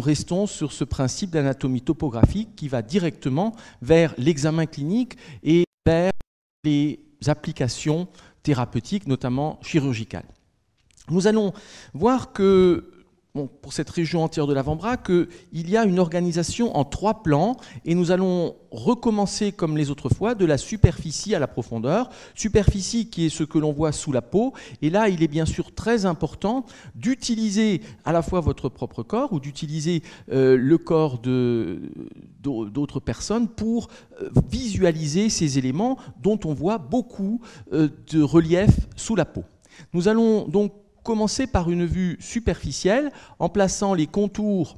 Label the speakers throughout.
Speaker 1: restons sur ce principe d'anatomie topographique qui va directement vers l'examen clinique et vers les applications thérapeutiques, notamment chirurgicales. Nous allons voir que pour cette région entière de l'avant-bras qu'il y a une organisation en trois plans et nous allons recommencer comme les autres fois de la superficie à la profondeur. Superficie qui est ce que l'on voit sous la peau et là il est bien sûr très important d'utiliser à la fois votre propre corps ou d'utiliser euh, le corps d'autres personnes pour euh, visualiser ces éléments dont on voit beaucoup euh, de relief sous la peau. Nous allons donc commencer par une vue superficielle en plaçant les contours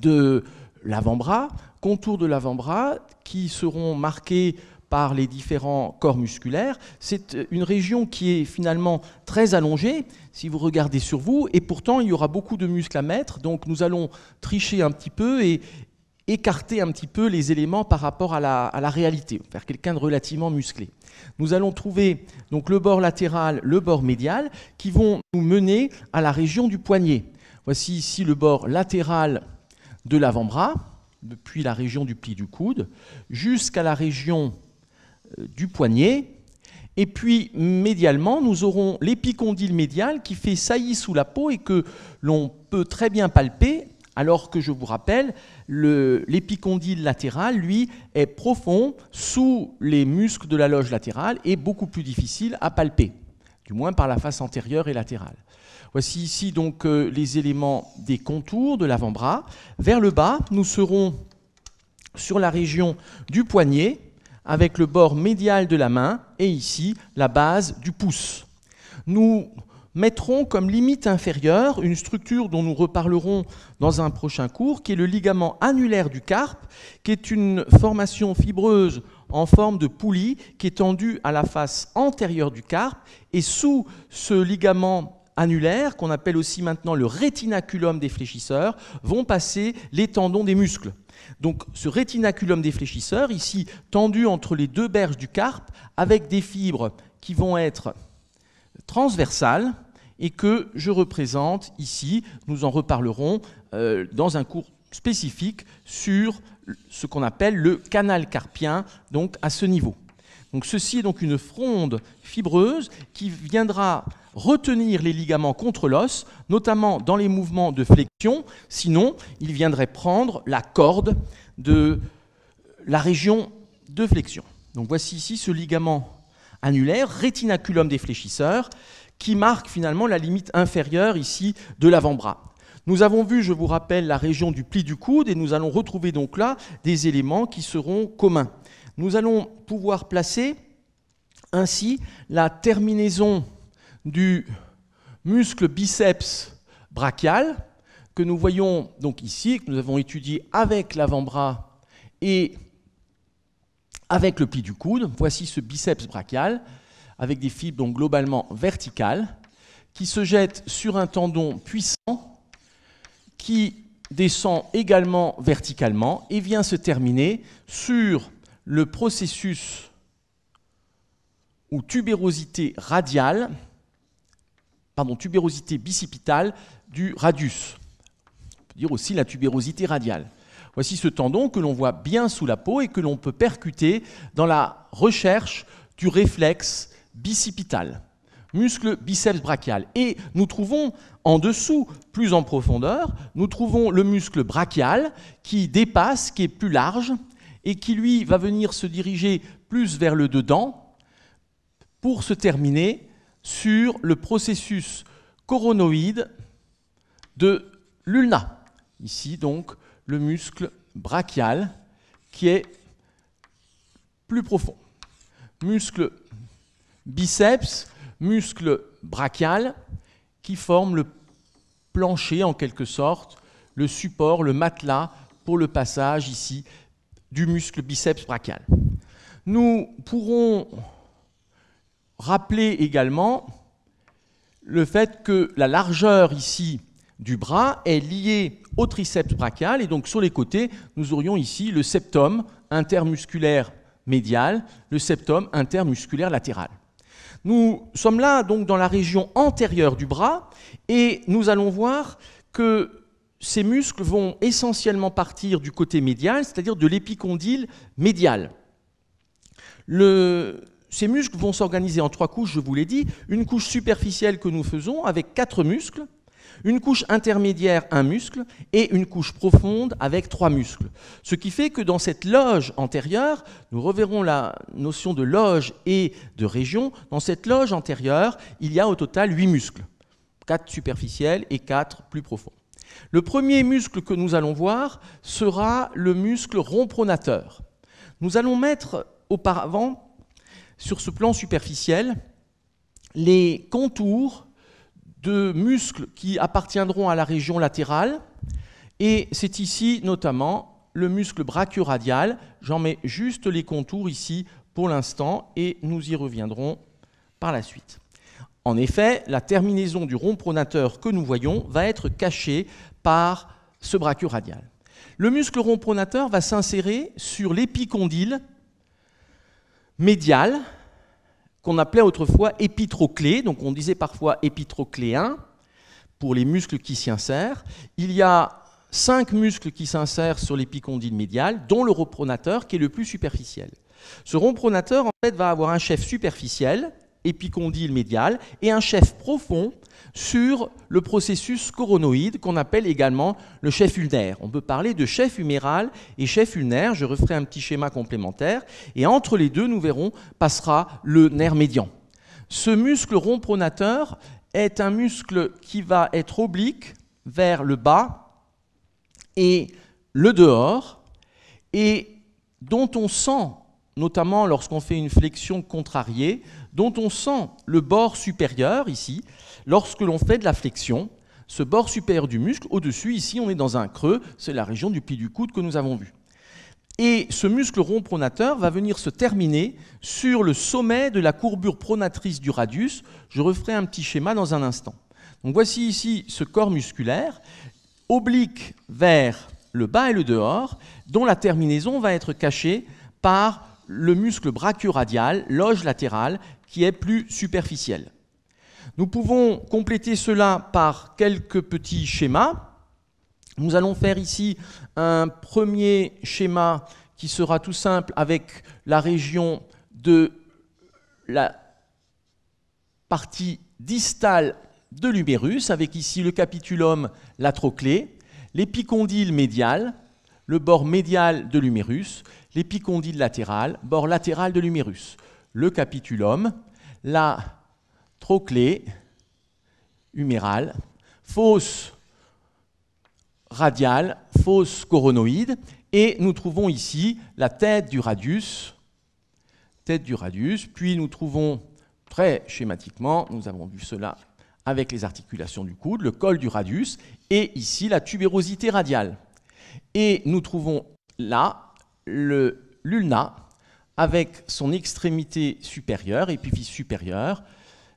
Speaker 1: de l'avant-bras, contours de l'avant-bras qui seront marqués par les différents corps musculaires. C'est euh, une région qui est finalement très allongée si vous regardez sur vous, et pourtant il y aura beaucoup de muscles à mettre, donc nous allons tricher un petit peu et écarter un petit peu les éléments par rapport à la, réalité, faire quelqu'un de relativement musclé nous allons trouver donc le bord latéral, le bord médial, qui vont nous mener à la région du poignet. Voici ici le bord latéral de l'avant-bras, depuis la région du pli du coude, jusqu'à la région euh, du poignet. Et puis, médialement, nous aurons l'épicondyle médial qui fait saillie sous la peau et que l'on peut très bien palper alors que je vous rappelle, l'épicondyle latéral, lui, est profond sous les muscles de la loge latérale et beaucoup plus difficile à palper, du moins par la face antérieure et latérale. Voici ici donc euh, les éléments des contours de l'avant-bras. Vers le bas, nous serons sur la région du poignet avec le bord médial de la main et ici la base du pouce. Nous mettront comme limite inférieure une structure dont nous reparlerons dans un prochain cours, qui est le ligament annulaire du carpe, qui est une formation fibreuse en forme de poulie qui est tendue à la face antérieure du carpe et sous ce ligament annulaire, qu'on appelle aussi maintenant le rétinaculum des fléchisseurs, vont passer les tendons des muscles. Donc ce rétinaculum des fléchisseurs, ici tendu entre les deux berges du carpe, avec des fibres qui vont être transversales, et que je représente ici, nous en reparlerons euh, dans un cours spécifique sur ce qu'on appelle le canal carpien, donc à ce niveau. Donc ceci est donc une fronde fibreuse qui viendra retenir les ligaments contre l'os, notamment dans les mouvements de flexion, sinon il viendrait prendre la corde de la région de flexion. Donc voici ici ce ligament annulaire, rétinaculum des fléchisseurs, qui marque finalement la limite inférieure ici de l'avant-bras. Nous avons vu, je vous rappelle, la région du pli du coude et nous allons retrouver donc là des éléments qui seront communs. Nous allons pouvoir placer ainsi la terminaison du muscle biceps brachial que nous voyons donc ici, que nous avons étudié avec l'avant-bras et avec le pli du coude. Voici ce biceps brachial avec des fibres donc globalement verticales, qui se jettent sur un tendon puissant, qui descend également verticalement et vient se terminer sur le processus ou tubérosité radiale, pardon, tubérosité bicipitale du radius. On peut dire aussi la tubérosité radiale. Voici ce tendon que l'on voit bien sous la peau et que l'on peut percuter dans la recherche du réflexe bicipital, muscle biceps brachial. Et nous trouvons en dessous, plus en profondeur, nous trouvons le muscle brachial qui dépasse, qui est plus large, et qui lui va venir se diriger plus vers le dedans pour se terminer sur le processus coronoïde de l'ulna. Ici donc le muscle brachial qui est plus profond. Muscle biceps, muscle brachial, qui forme le plancher en quelque sorte, le support, le matelas pour le passage ici du muscle biceps brachial. Nous pourrons rappeler également le fait que la largeur ici du bras est liée au triceps brachial et donc sur les côtés, nous aurions ici le septum intermusculaire médial, le septum intermusculaire latéral. Nous sommes là donc dans la région antérieure du bras et nous allons voir que ces muscles vont essentiellement partir du côté médial, c'est-à-dire de l'épicondyle médial. ces muscles vont s'organiser en trois couches, je vous l'ai dit, une couche superficielle que nous faisons avec quatre muscles, une couche intermédiaire, un muscle, et une couche profonde avec trois muscles. Ce qui fait que dans cette loge antérieure, nous reverrons la notion de loge et de région, dans cette loge antérieure, il y a au total huit muscles, quatre superficiels et quatre plus profonds. Le premier muscle que nous allons voir sera le muscle rompronateur. Nous allons mettre auparavant sur ce plan superficiel les contours de muscles qui appartiendront à la région latérale. Et c'est ici notamment le muscle brachioradial. J'en mets juste les contours ici pour l'instant et nous y reviendrons par la suite. En effet, la terminaison du rond pronateur que nous voyons va être cachée par ce brachioradial. Le muscle rond pronateur va s'insérer sur l'épicondyle médial qu'on appelait autrefois épitroclé, donc on disait parfois épitrocléen, pour les muscles qui s'y insèrent. Il y a cinq muscles qui s'insèrent sur l'épicondyle médial, dont le repronateur qui est le plus superficiel. Ce rompronateur, en fait, va avoir un chef superficiel épicondyle médial et un chef profond sur le processus coronoïde qu'on appelle également le chef ulnaire. On peut parler de chef huméral et chef ulnaire, je referai un petit schéma complémentaire, et entre les deux, nous verrons, passera le nerf médian. Ce muscle rond est un muscle qui va être oblique vers le bas et le dehors, et dont on sent notamment lorsqu'on fait une flexion contrariée, dont on sent le bord supérieur ici, lorsque l'on fait de la flexion, ce bord supérieur du muscle, au-dessus, ici, on est dans un creux, c'est la région du pied du coude que nous avons vu. Et ce muscle rond pronateur va venir se terminer sur le sommet de la courbure pronatrice du radius. Je referai un petit schéma dans un instant. Donc voici ici ce corps musculaire, oblique vers le bas et le dehors, dont la terminaison va être cachée par le muscle brachioradial, loge latérale, qui est plus superficiel. Nous pouvons compléter cela par quelques petits schémas. Nous allons faire ici un premier schéma qui sera tout simple avec la région de la partie distale de l'humérus, avec ici le capitulum, la l'épicondyle médial, le bord médial de l'humérus, l'épicondyle latéral, bord latéral de l'humérus, le capitulum, la trochlée humérale, fosse radiale, fosse coronoïde, et nous trouvons ici la tête du radius, tête du radius, puis nous trouvons très schématiquement, nous avons vu cela avec les articulations du coude, le col du radius, et ici la tubérosité radiale. Et nous trouvons là le l'ulna avec son extrémité supérieure, épiphyse supérieure,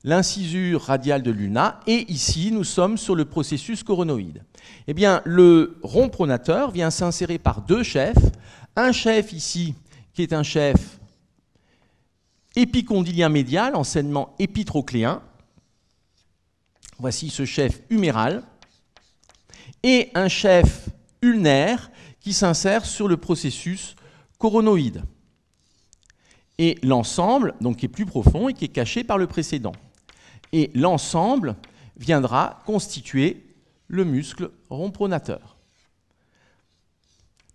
Speaker 1: l'incisure radiale de l'ulna, et ici nous sommes sur le processus coronoïde. Eh bien, le rond pronateur vient s'insérer par deux chefs, un chef ici qui est un chef épicondylien médial, enseignement épitrocléen. Voici ce chef huméral. Et un chef ulnaire qui s'insère sur le processus coronoïde. Et l'ensemble, donc qui est plus profond et qui est caché par le précédent. Et l'ensemble viendra constituer le muscle rompronateur.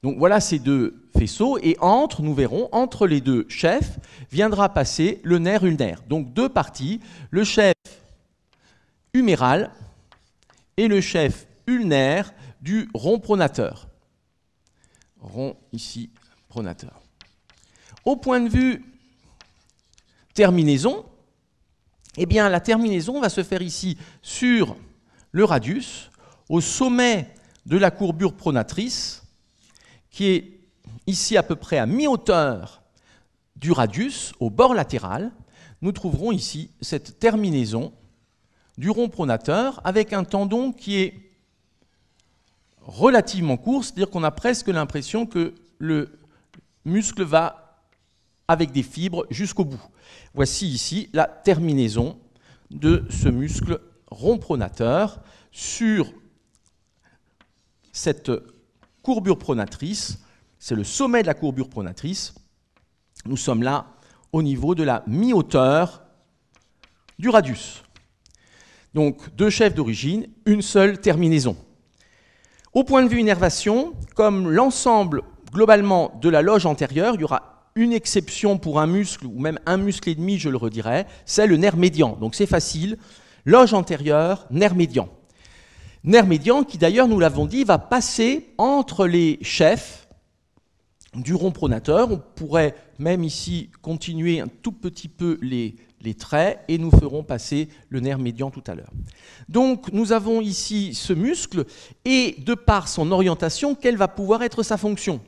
Speaker 1: Donc voilà ces deux faisceaux, et entre, nous verrons, entre les deux chefs, viendra passer le nerf ulnaire. Donc deux parties, le chef huméral et le chef ulnaire du rond pronateur. Rond ici, pronateur. Au point de vue terminaison, eh bien, la terminaison va se faire ici sur le radius, au sommet de la courbure pronatrice, qui est ici à peu près à mi-hauteur du radius, au bord latéral, nous trouverons ici cette terminaison du rond pronateur avec un tendon qui est relativement court, c'est-à-dire qu'on a presque l'impression que le muscle va avec des fibres jusqu'au bout. Voici ici la terminaison de ce muscle pronateur sur cette courbure pronatrice. C'est le sommet de la courbure pronatrice. Nous sommes là au niveau de la mi-hauteur du radius. Donc deux chefs d'origine, une seule terminaison. Au point de vue innervation, comme l'ensemble globalement de la loge antérieure, il y aura une exception pour un muscle, ou même un muscle et demi, je le redirai. c'est le nerf médian. Donc c'est facile, loge antérieure, nerf médian. Nerf médian qui d'ailleurs, nous l'avons dit, va passer entre les chefs, du rond pronateur. On pourrait même ici continuer un tout petit peu les, les traits et nous ferons passer le nerf médian tout à l'heure. Donc nous avons ici ce muscle et de par son orientation, quelle va pouvoir être sa fonction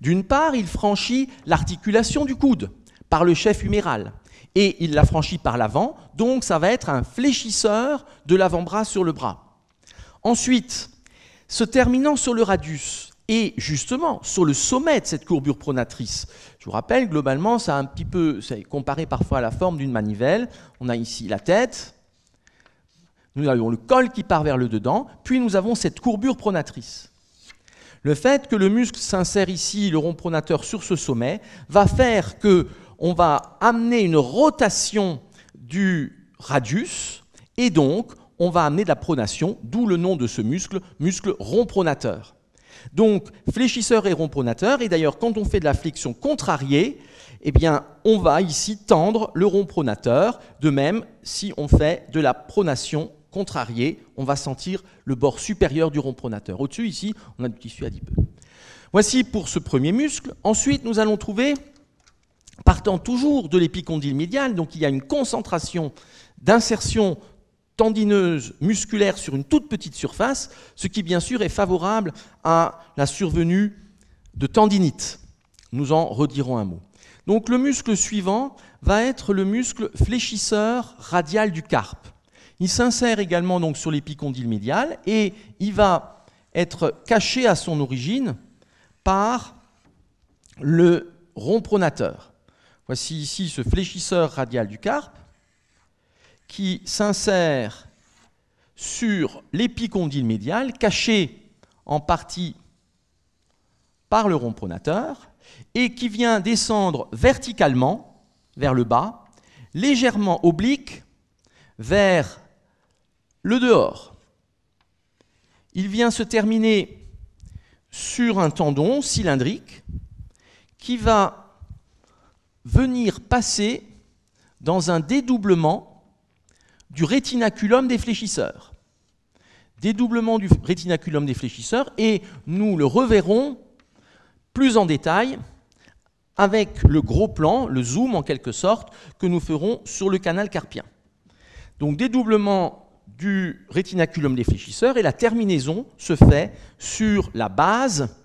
Speaker 1: D'une part, il franchit l'articulation du coude par le chef huméral et il la franchit par l'avant, donc ça va être un fléchisseur de l'avant-bras sur le bras. Ensuite, se terminant sur le radius, et justement, sur le sommet de cette courbure pronatrice, je vous rappelle, globalement, ça a un petit peu, est comparé parfois à la forme d'une manivelle. On a ici la tête, nous avons le col qui part vers le dedans, puis nous avons cette courbure pronatrice. Le fait que le muscle s'insère ici, le rond pronateur sur ce sommet, va faire que on va amener une rotation du radius et donc on va amener de la pronation, d'où le nom de ce muscle, muscle rond pronateur. Donc, fléchisseur et rond-pronateur, et d'ailleurs, quand on fait de la flexion contrariée, eh bien, on va ici tendre le rond-pronateur. De même, si on fait de la pronation contrariée, on va sentir le bord supérieur du rond-pronateur. Au-dessus, ici, on a du tissu adipeux. Voici pour ce premier muscle. Ensuite, nous allons trouver, partant toujours de l'épicondyle médial, donc il y a une concentration d'insertion tendineuse musculaire sur une toute petite surface, ce qui bien sûr est favorable à la survenue de tendinite. Nous en redirons un mot. Donc le muscle suivant va être le muscle fléchisseur radial du carpe. Il s'insère également donc sur l'épicondyle médial et il va être caché à son origine par le rond pronateur. Voici ici ce fléchisseur radial du carpe qui s'insère sur l'épicondyle médial, caché en partie par le pronateur, et qui vient descendre verticalement vers le bas, légèrement oblique vers le dehors. Il vient se terminer sur un tendon cylindrique qui va venir passer dans un dédoublement du rétinaculum des fléchisseurs. Dédoublement du rétinaculum des fléchisseurs, et nous le reverrons plus en détail avec le gros plan, le zoom en quelque sorte, que nous ferons sur le canal carpien. Donc dédoublement du rétinaculum des fléchisseurs et la terminaison se fait sur la base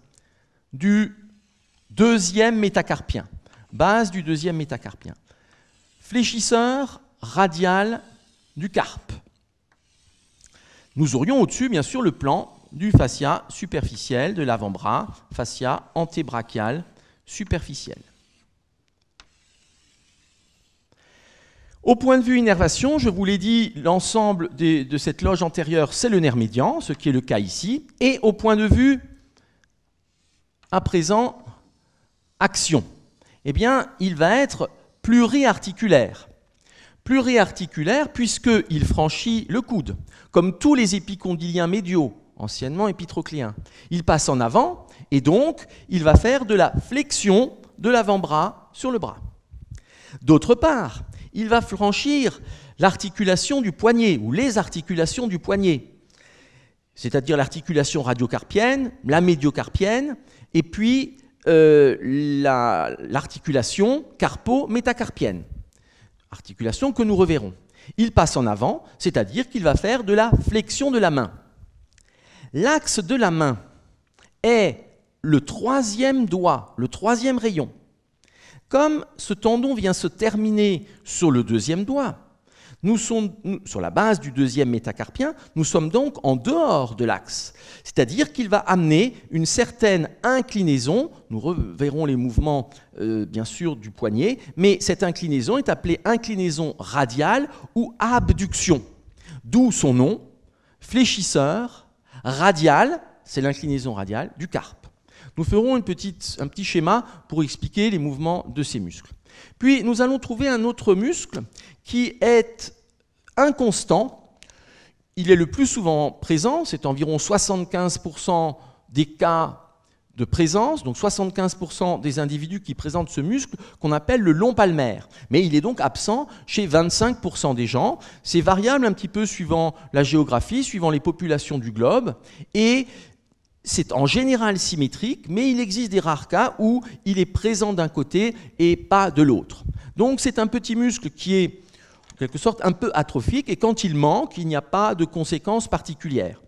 Speaker 1: du deuxième métacarpien. Base du deuxième métacarpien. Fléchisseur radial du carpe. Nous aurions au-dessus, bien sûr, le plan du fascia superficiel de l'avant-bras, fascia antébrachial superficiel. Au point de vue innervation, je vous l'ai dit, l'ensemble de cette loge antérieure, c'est le nerf médian, ce qui est le cas ici. Et au point de vue, à présent, action, eh bien, il va être pluriarticulaire pluriarticulaire puisqu'il franchit le coude, comme tous les épicondyliens médiaux, anciennement épitrocléens. Il passe en avant et donc il va faire de la flexion de l'avant-bras sur le bras. D'autre part, il va franchir l'articulation du poignet ou les articulations du poignet, c'est-à-dire l'articulation radiocarpienne, la médiocarpienne et puis euh, l'articulation carpo-métacarpienne articulation que nous reverrons. Il passe en avant, c'est-à-dire qu'il va faire de la flexion de la main. L'axe de la main est le troisième doigt, le troisième rayon. Comme ce tendon vient se terminer sur le deuxième doigt, nous sommes, sur la base du deuxième métacarpien, nous sommes donc en dehors de l'axe, c'est-à-dire qu'il va amener une certaine inclinaison, nous reverrons les mouvements euh, bien sûr du poignet, mais cette inclinaison est appelée inclinaison radiale ou abduction, d'où son nom, fléchisseur radial, c'est l'inclinaison radiale du carpe. Nous ferons un petit schéma pour expliquer les mouvements de ces muscles. Puis nous allons trouver un autre muscle qui est inconstant. Il est le plus souvent présent, c'est environ 75% des cas de présence, donc 75% des individus qui présentent ce muscle qu'on appelle le long palmaire. Mais il est donc absent chez 25% des gens. C'est variable un petit peu suivant la géographie, suivant les populations du globe. Et c'est en général symétrique, mais il existe des rares cas où il est présent d'un côté et pas de l'autre. Donc c'est un petit muscle qui est en quelque sorte un peu atrophique et quand il manque, il n'y a pas de conséquences particulières.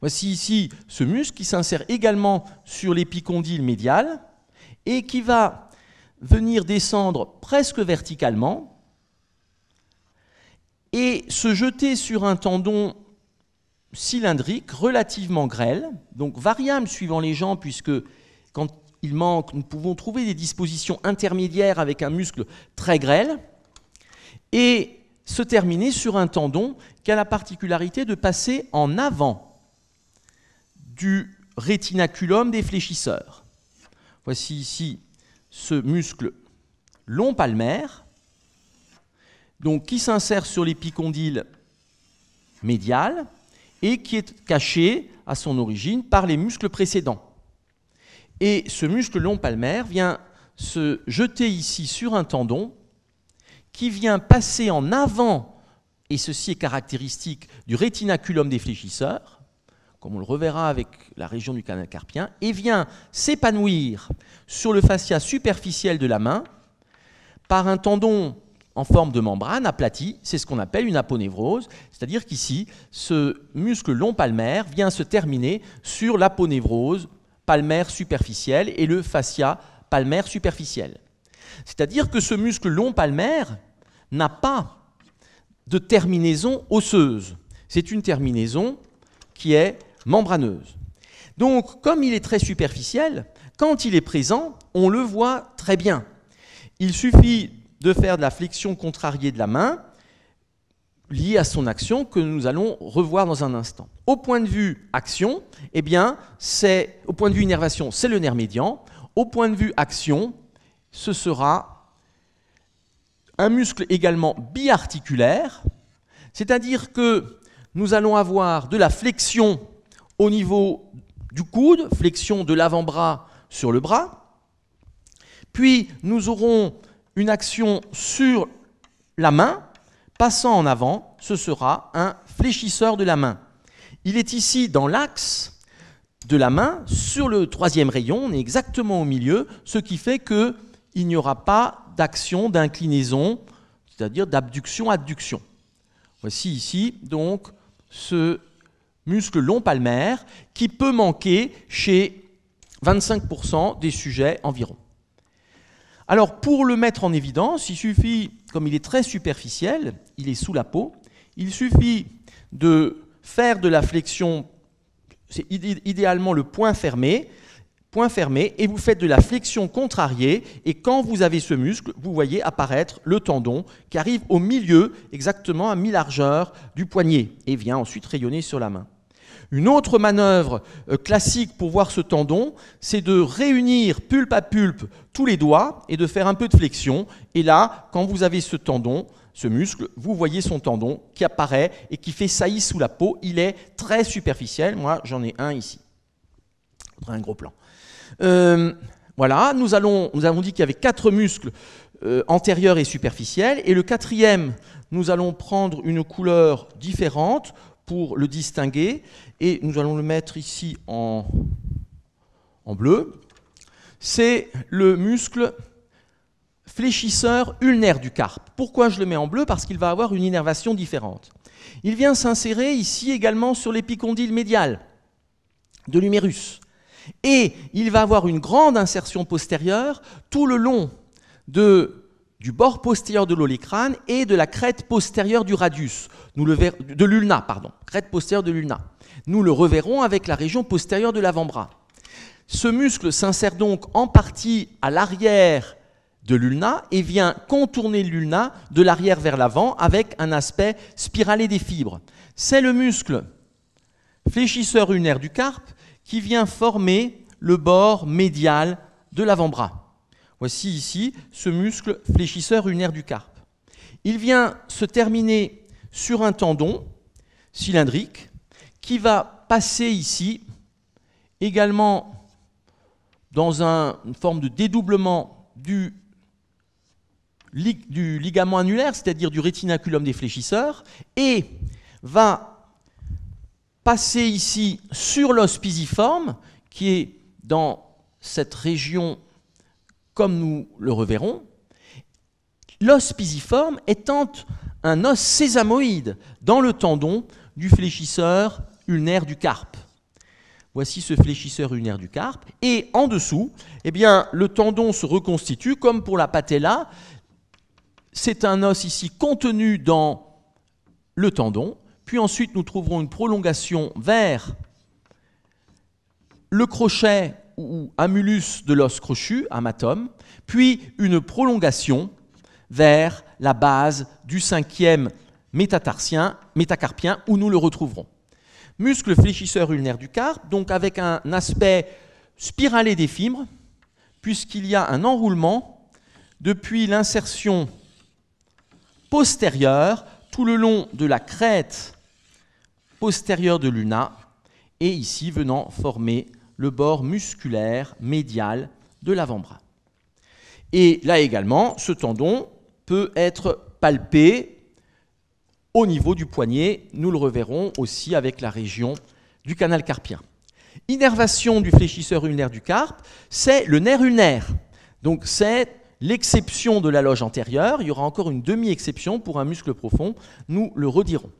Speaker 1: Voici ici ce muscle qui s'insère également sur l'épicondyle médial et qui va venir descendre presque verticalement et se jeter sur un tendon cylindrique, relativement grêle, donc variable suivant les gens, puisque quand il manque, nous pouvons trouver des dispositions intermédiaires avec un muscle très grêle, et se terminer sur un tendon qui a la particularité de passer en avant du rétinaculum des fléchisseurs. Voici ici ce muscle long palmaire, donc qui s'insère sur l'épicondyle médial, et qui est caché à son origine par les muscles précédents. Et ce muscle long palmaire vient se jeter ici sur un tendon qui vient passer en avant, et ceci est caractéristique du rétinaculum des fléchisseurs, comme on le reverra avec la région du canal carpien, et vient s'épanouir sur le fascia superficiel de la main par un tendon en forme de membrane aplatie, c'est ce qu'on appelle une aponévrose, c'est-à-dire qu'ici, ce muscle long palmaire vient se terminer sur l'aponévrose palmaire superficielle et le fascia palmaire superficiel. C'est-à-dire que ce muscle long palmaire n'a pas de terminaison osseuse. C'est une terminaison qui est membraneuse. Donc, comme il est très superficiel, quand il est présent, on le voit très bien. Il suffit de faire de la flexion contrariée de la main liée à son action que nous allons revoir dans un instant. Au point de vue action, eh bien, c'est au point de vue innervation, c'est le nerf médian. Au point de vue action, ce sera un muscle également biarticulaire, c'est-à-dire que nous allons avoir de la flexion au niveau du coude, flexion de l'avant-bras sur le bras, puis nous aurons une action sur la main, passant en avant, ce sera un fléchisseur de la main. Il est ici dans l'axe de la main, sur le troisième rayon, on est exactement au milieu, ce qui fait que il n'y aura pas d'action d'inclinaison, c'est-à-dire d'abduction-adduction. Voici ici donc ce muscle long palmaire qui peut manquer chez 25% des sujets environ. Alors pour le mettre en évidence, il suffit, comme il est très superficiel, il est sous la peau, il suffit de faire de la flexion, c'est idéalement le point fermé, point fermé, et vous faites de la flexion contrariée, et quand vous avez ce muscle, vous voyez apparaître le tendon qui arrive au milieu, exactement à mi-largeur du poignet, et vient ensuite rayonner sur la main. Une autre manœuvre euh, classique pour voir ce tendon, c'est de réunir pulpe à pulpe tous les doigts et de faire un peu de flexion. Et là, quand vous avez ce tendon, ce muscle, vous voyez son tendon qui apparaît et qui fait saillie sous la peau. Il est très superficiel. Moi, j'en ai un ici. Un gros plan. Euh, voilà, nous, avons dit qu'il y avait quatre muscles euh, antérieurs et superficiels. Et le quatrième, nous allons prendre une couleur différente pour le distinguer. Et nous allons le mettre ici en, en bleu. C'est le muscle fléchisseur ulnaire du carpe. Pourquoi je le mets en bleu Parce qu'il va avoir une innervation différente. Il vient s'insérer ici également sur l'épicondyle médial de l'humérus. Et il va avoir une grande insertion postérieure tout le long de du bord postérieur de l'olécrane et de la crête postérieure du radius, nous le de l'ulna, pardon, crête postérieure de l'ulna. Nous le reverrons avec la région postérieure de l'avant-bras. Ce muscle s'insère donc en partie à l'arrière de l'ulna et vient contourner l'ulna de l'arrière vers l'avant avec un aspect spiralé des fibres. C'est le muscle fléchisseur ulnaire du carpe qui vient former le bord médial de l'avant-bras. Voici ici ce muscle fléchisseur ulnaire du carpe. Il vient se terminer sur un tendon cylindrique qui va passer ici également dans une forme de dédoublement du, du ligament annulaire, c'est-à-dire du rétinaculum des fléchisseurs, et va passer ici sur l'os pisiforme, qui est dans cette région comme nous le reverrons, l'os pisiforme étant un os sésamoïde dans le tendon du fléchisseur ulnaire du carpe. Voici ce fléchisseur ulnaire du carpe. Et en dessous, eh bien, le tendon se reconstitue comme pour la patella. C'est un os ici contenu dans le tendon. Puis ensuite, nous trouverons une prolongation vers le crochet ou amulus de l'os crochu, amatum, puis une prolongation vers la base du cinquième métatarsien, métacarpien, où nous le retrouverons. Muscle fléchisseur ulnaire du carpe, donc avec un aspect spiralé des fibres, puisqu'il y a un enroulement depuis l'insertion postérieure tout le long de la crête postérieure de l'una, et ici venant former le bord musculaire médial de l'avant-bras. Et là également, ce tendon peut être palpé au niveau du poignet. Nous le reverrons aussi avec la région du canal carpien. Innervation du fléchisseur ulnaire du carpe, c'est le nerf ulnaire. Donc c'est l'exception de la loge antérieure. Il y aura encore une demi-exception pour un muscle profond. Nous le redirons.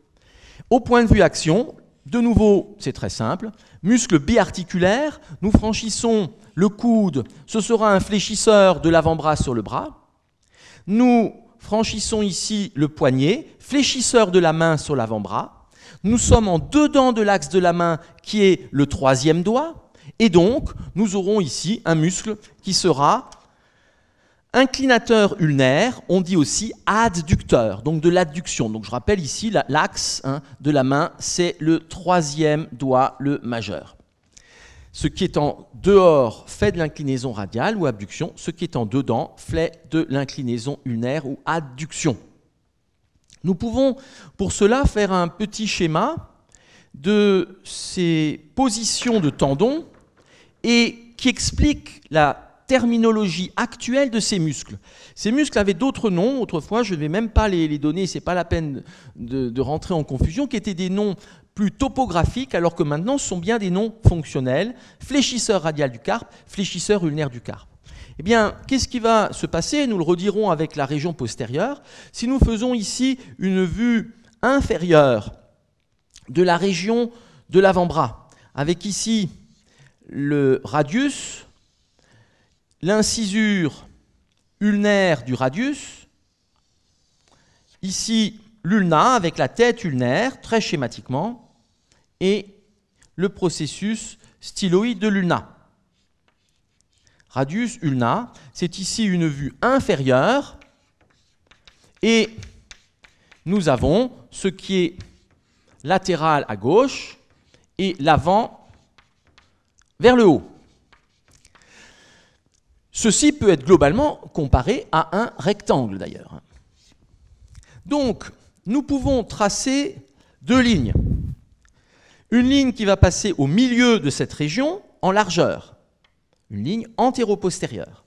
Speaker 1: Au point de vue action, de nouveau, c'est très simple. Muscle biarticulaire, nous franchissons le coude, ce sera un fléchisseur de l'avant-bras sur le bras. Nous franchissons ici le poignet, fléchisseur de la main sur l'avant-bras. Nous sommes en dedans de l'axe de la main qui est le troisième doigt. Et donc, nous aurons ici un muscle qui sera Inclinateur ulnaire, on dit aussi adducteur, donc de l'adduction. Donc je rappelle ici l'axe hein, de la main, c'est le troisième doigt, le majeur. Ce qui est en dehors fait de l'inclinaison radiale ou abduction, ce qui est en dedans fait de l'inclinaison ulnaire ou adduction. Nous pouvons pour cela faire un petit schéma de ces positions de tendons et qui explique la terminologie actuelle de ces muscles. Ces muscles avaient d'autres noms, autrefois, je ne vais même pas les, donner, donner, c'est pas la peine de, de rentrer en confusion, qui étaient des noms plus topographiques, alors que maintenant ce sont bien des noms fonctionnels, fléchisseur radial du carpe, fléchisseur ulnaire du carpe. Eh bien, qu'est-ce qui va se passer Nous le redirons avec la région postérieure. Si nous faisons ici une vue inférieure de la région de l'avant-bras, avec ici le radius, l'incisure ulnaire du radius, ici l'ulna avec la tête ulnaire, très schématiquement, et le processus styloïde de l'ulna. Radius ulna, c'est ici une vue inférieure, et nous avons ce qui est latéral à gauche et l'avant vers le haut. Ceci peut être globalement comparé à un rectangle d'ailleurs. Donc, nous pouvons tracer deux lignes. Une ligne qui va passer au milieu de cette région en largeur, une ligne antéro-postérieure.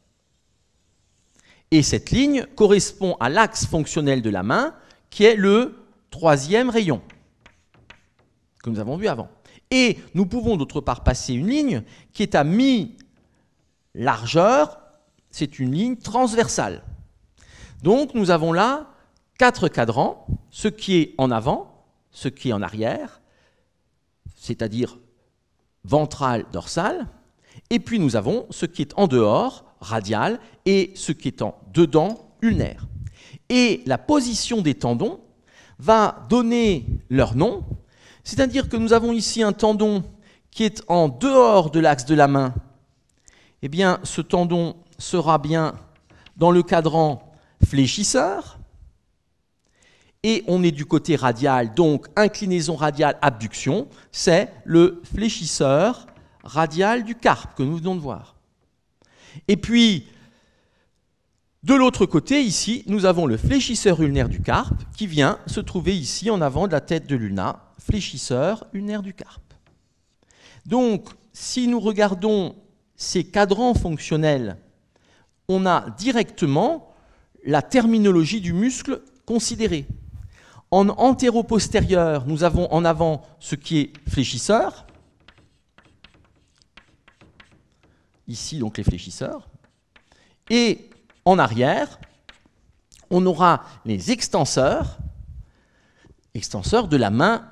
Speaker 1: Et cette ligne correspond à l'axe fonctionnel de la main, qui est le troisième rayon, que nous avons vu avant. Et nous pouvons d'autre part passer une ligne qui est à mi largeur, c'est une ligne transversale. Donc nous avons là quatre cadrans, ce qui est en avant, ce qui est en arrière, c'est-à-dire ventral, dorsal, et puis nous avons ce qui est en dehors, radial, et ce qui est en dedans, ulnaire. Et la position des tendons va donner leur nom, c'est-à-dire que nous avons ici un tendon qui est en dehors de l'axe de la main eh bien, ce tendon sera bien dans le cadran fléchisseur. Et on est du côté radial, donc inclinaison radiale abduction, c'est le fléchisseur radial du carpe que nous venons de voir. Et puis, de l'autre côté, ici, nous avons le fléchisseur ulnaire du carpe qui vient se trouver ici en avant de la tête de l'ulna, fléchisseur ulnaire du carpe. Donc, si nous regardons ces cadrans fonctionnels, on a directement la terminologie du muscle considéré. En antéro-postérieur, nous avons en avant ce qui est fléchisseur. Ici, donc les fléchisseurs. Et en arrière, on aura les extenseurs, extenseurs de la main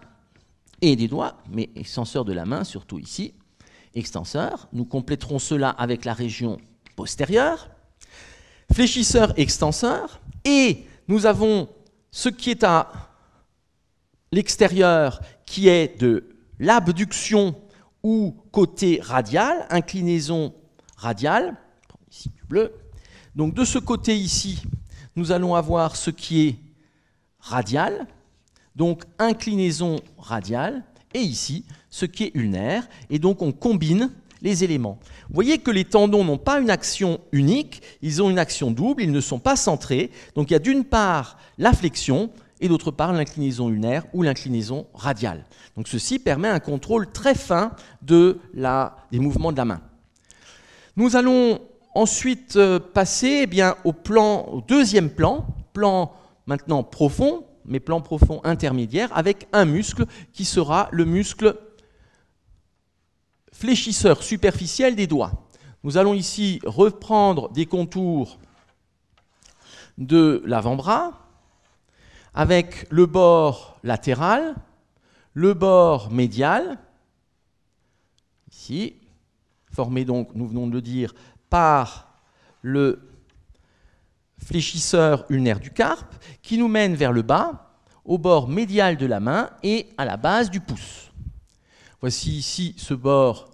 Speaker 1: et des doigts, mais extenseurs de la main surtout ici extenseur. Nous compléterons cela avec la région postérieure. Fléchisseur, extenseur. Et nous avons ce qui est à l'extérieur, qui est de l'abduction ou côté radial, inclinaison radiale, Donc de ce côté ici, nous allons avoir ce qui est radial, donc inclinaison radiale, et ici, ce qui est ulnaire, et donc on combine les éléments. Vous voyez que les tendons n'ont pas une action unique, ils ont une action double, ils ne sont pas centrés. Donc il y a d'une part la flexion et d'autre part l'inclinaison ulnaire ou l'inclinaison radiale. Donc ceci permet un contrôle très fin des mouvements de la main. Nous allons ensuite euh, passer eh bien, au, plan, au deuxième plan, plan maintenant profond, mais plan profond intermédiaire, avec un muscle qui sera le muscle fléchisseur superficiel des doigts. Nous allons ici reprendre des contours de l'avant-bras avec le bord latéral, le bord médial, ici, formé donc, nous venons de le dire, par le fléchisseur ulnaire du carpe, qui nous mène vers le bas, au bord médial de la main et à la base du pouce. Voici ici ce bord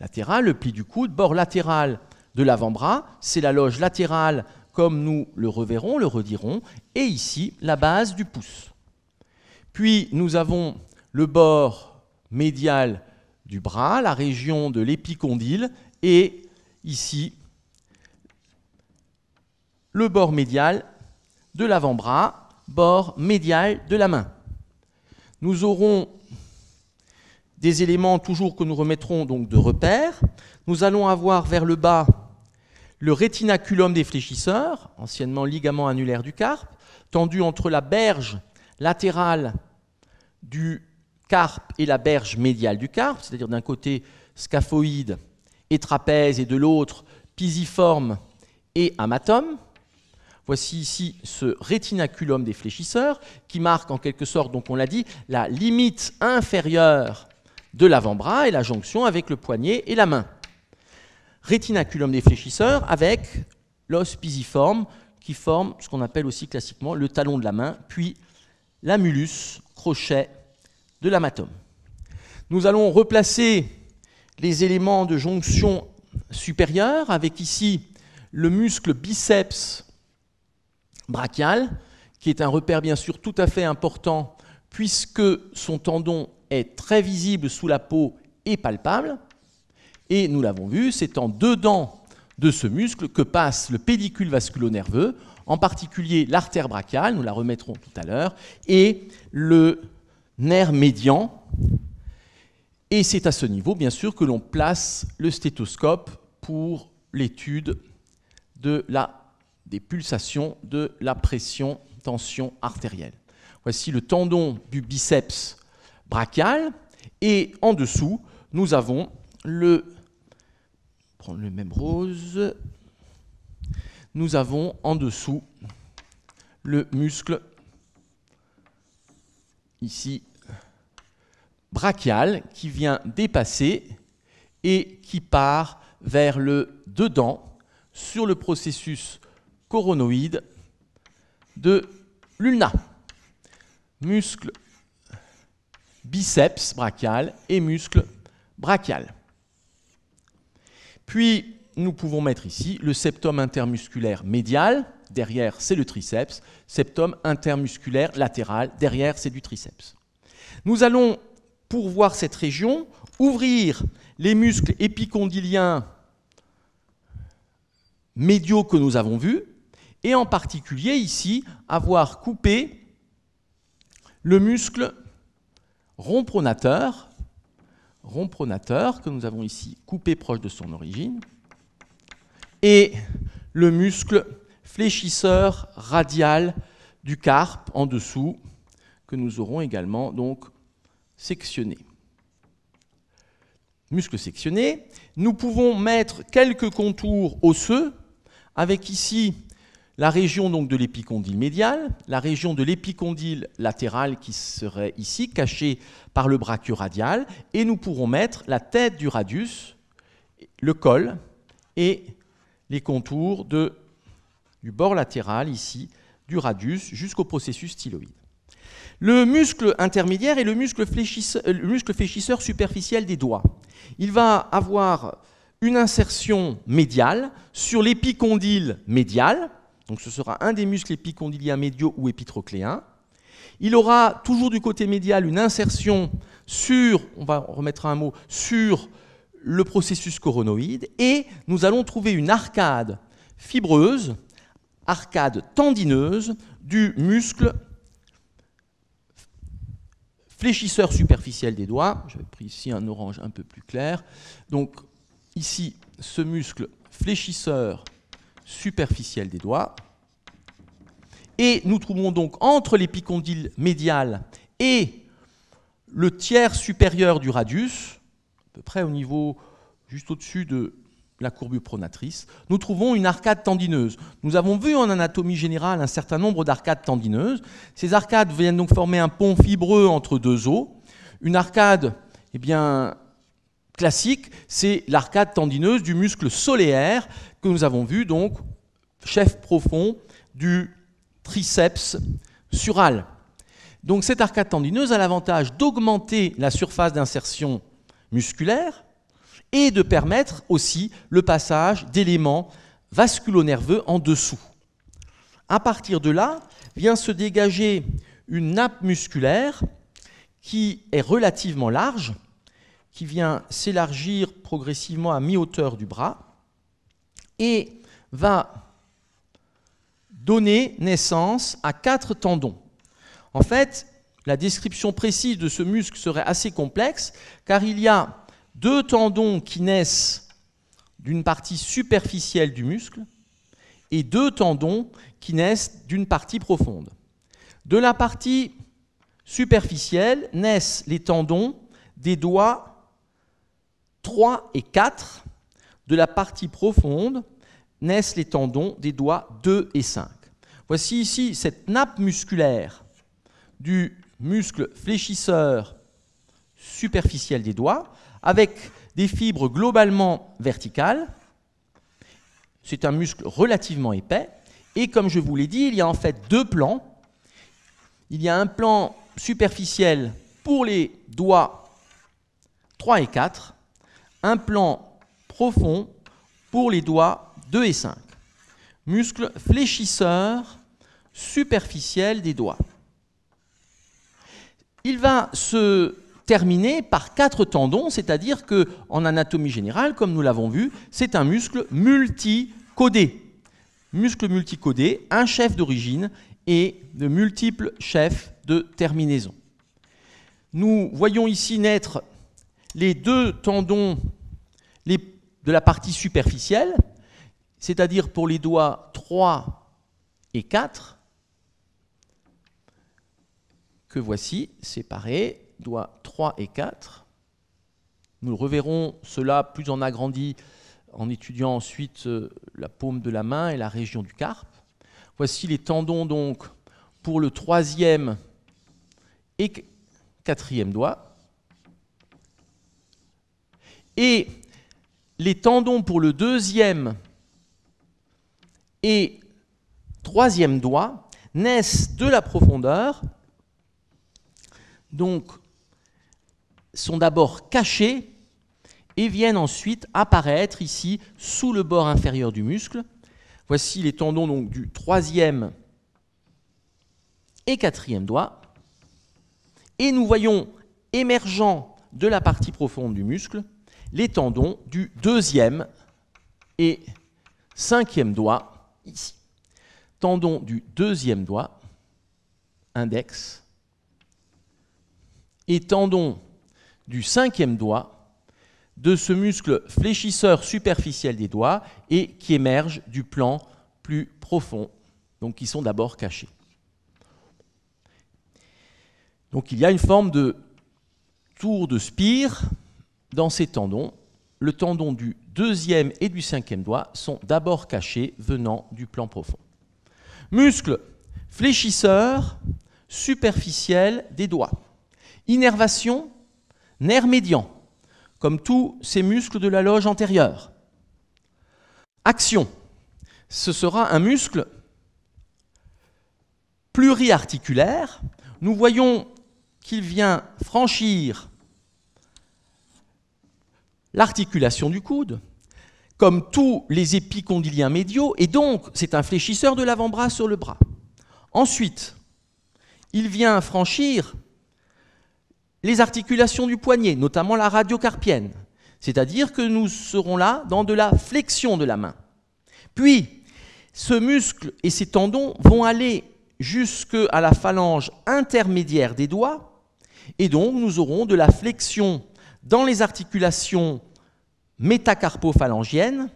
Speaker 1: latéral, le pli du coude, bord latéral de l'avant-bras, c'est la loge latérale comme nous le reverrons, le redirons, et ici la base du pouce. Puis nous avons le bord médial du bras, la région de l'épicondyle, et ici le bord médial de l'avant-bras, bord médial de la main. Nous aurons des éléments toujours que nous remettrons donc de repère, Nous allons avoir vers le bas le rétinaculum des fléchisseurs, anciennement ligament annulaire du carpe, tendu entre la berge latérale du carpe et la berge médiale du carpe, c'est-à-dire d'un côté scaphoïde et trapèze et de l'autre pisiforme et amatome. Voici ici ce rétinaculum des fléchisseurs qui marque en quelque sorte, donc on l'a dit, la limite inférieure de l'avant-bras et la jonction avec le poignet et la main. Rétinaculum des fléchisseurs avec l'os pisiforme qui forme ce qu'on appelle aussi classiquement le talon de la main, puis l'amulus, crochet de l'amatome. Nous allons replacer les éléments de jonction supérieure avec ici le muscle biceps brachial, qui est un repère bien sûr tout à fait important puisque son tendon est très visible sous la peau et palpable. Et nous l'avons vu, c'est en dedans de ce muscle que passe le pédicule vasculonerveux, en particulier l'artère brachiale, nous la remettrons tout à l'heure, et le nerf médian. Et c'est à ce niveau, bien sûr, que l'on place le stéthoscope pour l'étude de la, des pulsations de la pression, tension artérielle. Voici le tendon du biceps brachial. Et en dessous, nous avons le... Prendre le même rose. Nous avons en dessous le muscle ici brachial qui vient dépasser et qui part vers le dedans sur le processus coronoïde de l'ulna. Muscle biceps brachial et muscle brachial. Puis, nous pouvons mettre ici le septum intermusculaire médial, derrière c'est le triceps, septum intermusculaire latéral, derrière c'est du triceps. Nous allons, pour voir cette région, ouvrir les muscles épicondyliens médiaux que nous avons vus, et en particulier ici, avoir coupé le muscle rompronateur, rompronateur que nous avons ici coupé proche de son origine, et le muscle fléchisseur radial du carpe en dessous que nous aurons également donc sectionné. Muscle sectionné, nous pouvons mettre quelques contours osseux avec ici la région donc de l'épicondyle médial, la région de l'épicondyle latéral qui serait ici cachée par le brachium radial, et nous pourrons mettre la tête du radius, le col et les contours de, du bord latéral ici du radius jusqu'au processus styloïde. Le muscle intermédiaire est le muscle, euh, le muscle fléchisseur superficiel des doigts. Il va avoir une insertion médiale sur l'épicondyle médial, donc ce sera un des muscles épicondyliens médiaux ou épitrocléens. Il aura toujours du côté médial une insertion sur, on va remettre un mot, sur le processus coronoïde et nous allons trouver une arcade fibreuse, arcade tendineuse du muscle fléchisseur superficiel des doigts. J'avais pris ici un orange un peu plus clair. Donc ici, ce muscle fléchisseur superficielle des doigts. Et nous trouvons donc entre l'épicondyle médial et le tiers supérieur du radius, à peu près au niveau juste au-dessus de la courbure pronatrice, nous trouvons une arcade tendineuse. Nous avons vu en anatomie générale un certain nombre d'arcades tendineuses. Ces arcades viennent donc former un pont fibreux entre deux os. Une arcade eh bien, classique, c'est l'arcade tendineuse du muscle solaire que nous avons vu, donc chef profond du triceps sural. Donc cette arcade tendineuse a l'avantage d'augmenter la surface d'insertion musculaire et de permettre aussi le passage d'éléments vasculonerveux en dessous. À partir de là, vient se dégager une nappe musculaire qui est relativement large, qui vient s'élargir progressivement à mi-hauteur du bras et va donner naissance à quatre tendons. En fait, la description précise de ce muscle serait assez complexe, car il y a deux tendons qui naissent d'une partie superficielle du muscle et deux tendons qui naissent d'une partie profonde. De la partie superficielle naissent les tendons des doigts 3 et 4 de la partie profonde naissent les tendons des doigts 2 et 5. Voici ici cette nappe musculaire du muscle fléchisseur superficiel des doigts, avec des fibres globalement verticales. C'est un muscle relativement épais. Et comme je vous l'ai dit, il y a en fait deux plans. Il y a un plan superficiel pour les doigts 3 et 4, un plan profond pour les doigts 2 et 5. Muscle fléchisseur superficiel des doigts. Il va se terminer par quatre tendons, c'est-à-dire que en anatomie générale, comme nous l'avons vu, c'est un muscle multicodé. Muscle multicodé, un chef d'origine et de multiples chefs de terminaison. Nous voyons ici naître les deux tendons, les de la partie superficielle, c'est-à-dire pour les doigts 3 et 4, que voici séparés, doigts 3 et 4. Nous reverrons cela plus en agrandi en étudiant ensuite euh, la paume de la main et la région du carpe. Voici les tendons donc pour le troisième et quatrième doigt. Et les tendons pour le deuxième et troisième doigt naissent de la profondeur, donc sont d'abord cachés et viennent ensuite apparaître ici sous le bord inférieur du muscle. Voici les tendons donc du troisième et quatrième doigt. Et nous voyons émergent de la partie profonde du muscle les tendons du deuxième et cinquième doigt, ici. Tendon du deuxième doigt, index, et tendon du cinquième doigt, de ce muscle fléchisseur superficiel des doigts et qui émerge du plan plus profond, donc qui sont d'abord cachés. Donc il y a une forme de tour de spire dans ces tendons, le tendon du deuxième et du cinquième doigt sont d'abord cachés venant du plan profond. Muscle fléchisseur superficiel des doigts. Innervation, nerf médian, comme tous ces muscles de la loge antérieure. Action, ce sera un muscle pluriarticulaire. Nous voyons qu'il vient franchir l'articulation du coude, comme tous les épicondyliens médiaux, et donc c'est un fléchisseur de l'avant-bras sur le bras. Ensuite, il vient franchir les articulations du poignet, notamment la radiocarpienne, c'est-à-dire que nous serons là dans de la flexion de la main. Puis, ce muscle et ses tendons vont aller jusqu'à la phalange intermédiaire des doigts, et donc nous aurons de la flexion dans les articulations métacarpophalangiennes,